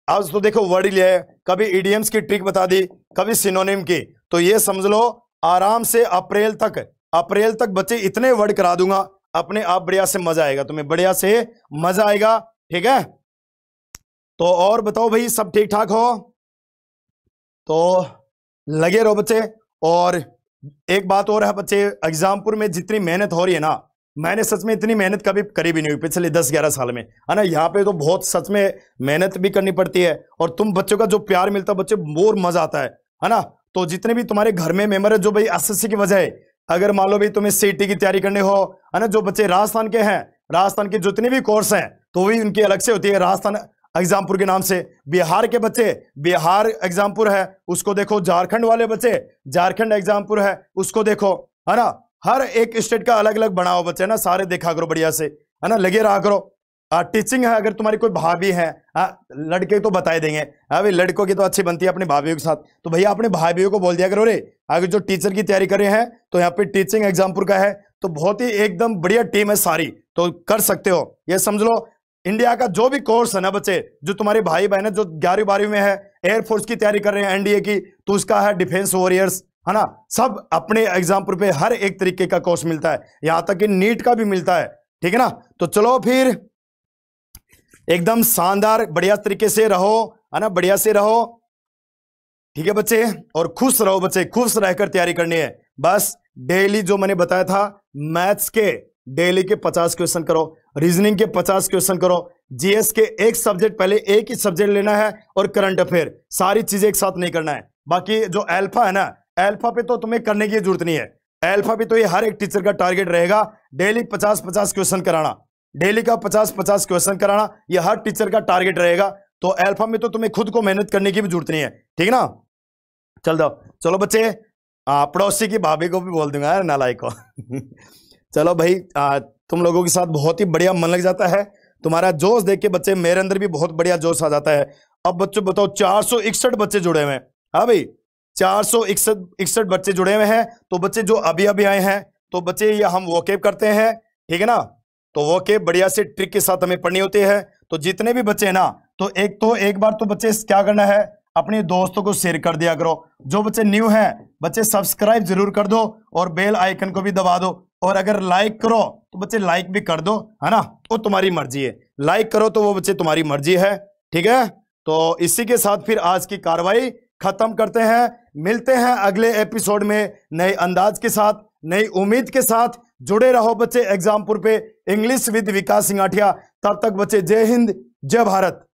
आज तो देखो वर्ड लिया है कभी इडियम्स की ट्रिक बता दी कभी सिनोनिम की तो ये समझ लो आराम से अप्रैल तक अप्रैल तक बच्चे इतने वर्ड करा दूंगा अपने आप बढ़िया से मजा आएगा तुम्हें बढ़िया से मजा आएगा ठीक है तो और बताओ भाई सब ठीक ठाक हो तो लगे रहो बच्चे और एक बात और है बच्चे एग्जामपुर में जितनी मेहनत हो रही है ना मैंने सच में इतनी मेहनत कभी करी भी नहीं हुई पिछले दस ग्यारह साल में है ना यहाँ पे तो बहुत सच में मेहनत भी करनी पड़ती है और तुम बच्चों का जो प्यार मिलता है बच्चे मोर मजा आता है है ना तो जितने भी तुम्हारे घर में मेम्बर है जो भाई एस की वजह है अगर मान लो भाई तुम्हें सी e की तैयारी करनी हो है ना जो बच्चे राजस्थान के हैं राजस्थान के जितने भी कोर्स हैं तो भी उनकी अलग से होती है राजस्थान एग्जामपुर के नाम से बिहार के बच्चे बिहार एग्जामपुर है उसको देखो झारखंड वाले बच्चे झारखंड एग्जामपुर है उसको देखो है ना हर एक स्टेट का अलग अलग बनाओ बच्चे ना सारे देखा करो बढ़िया से है ना लगे रहा करो आ, टीचिंग है अगर तुम्हारी कोई भाभी है आ, लड़के तो बताए देंगे अभी लड़कों की तो अच्छी बनती है अपने भाभी के साथ तो भैया अपने भाभीियों को बोल दिया करो रे अगर जो टीचर की तैयारी कर रहे हैं तो यहाँ पे टीचिंग एग्जामपुर का है तो बहुत ही एकदम बढ़िया टीम है सारी तो कर सकते हो ये समझ लो इंडिया का जो भी कोर्स है ना बच्चे जो तुम्हारे भाई बहन है जो ग्यारहवीं बारहवीं में है एयरफोर्स की तैयारी कर रहे हैं एनडीए की तो उसका है डिफेंस वॉरियर्स है ना सब अपने एग्जाम्पल पे हर एक तरीके का कोर्स मिलता है यहां तक कि नीट का भी मिलता है ठीक है ना तो चलो फिर एकदम शानदार बढ़िया तरीके से रहो है ना बढ़िया से रहो ठीक है बच्चे और खुश रहो बच्चे खुश रहकर तैयारी करनी है बस डेली जो मैंने बताया था मैथ्स के डेली के पचास क्वेश्चन करो रीजनिंग के पचास क्वेश्चन करो जीएस के एक सब्जेक्ट पहले एक ही सब्जेक्ट लेना है और करंट अफेयर सारी चीजें एक साथ नहीं करना है बाकी जो एल्फा है ना एल्फा पे तो तुम्हें करने की जरूरत नहीं है एल्फा पे तो ये हर एक टीचर का टारगेट रहेगा डेली पचास पचास क्वेश्चन कराना डेली का पचास पचास क्वेश्चन कराना ये हर टीचर का टारगेट रहेगा तो एल्फा में तो तुम्हें खुद को मेहनत करने की भी जरूरत नहीं है ठीक है ना चल दो चलो बच्चे हाँ, पड़ोसी की भाभी को भी बोल दूंगा नालाई को चलो भाई आ, तुम लोगों के साथ बहुत ही बढ़िया मन लग जाता है तुम्हारा जोश देख के बच्चे मेरे अंदर भी बहुत बढ़िया जोश आ जाता है अब बच्चों बताओ चार बच्चे जुड़े हुए हैं हाँ भाई चार सौ इकसठ बच्चे जुड़े हुए हैं तो बच्चे जो अभी अभी आए हैं तो बच्चे ये हम वोकेब करते हैं ठीक है ना तो वोकेब बढ़िया से ट्रिक के साथ हमें पढ़नी होती है तो जितने भी बच्चे हैं ना तो एक तो एक बार तो बच्चे क्या करना है अपने दोस्तों को शेयर कर दिया करो जो बच्चे न्यू हैं बच्चे सब्सक्राइब जरूर कर दो और बेल आइकन को भी दबा दो और अगर लाइक करो तो बच्चे लाइक भी कर दो है ना वो तुम्हारी मर्जी है लाइक करो तो वो बच्चे तुम्हारी मर्जी है ठीक है तो इसी के साथ फिर आज की कार्रवाई खत्म करते हैं मिलते हैं अगले एपिसोड में नए अंदाज के साथ नई उम्मीद के साथ जुड़े रहो बच्चे एग्जामपुर पे इंग्लिश विद विकास सिंगाठिया तब तक बच्चे जय हिंद जय भारत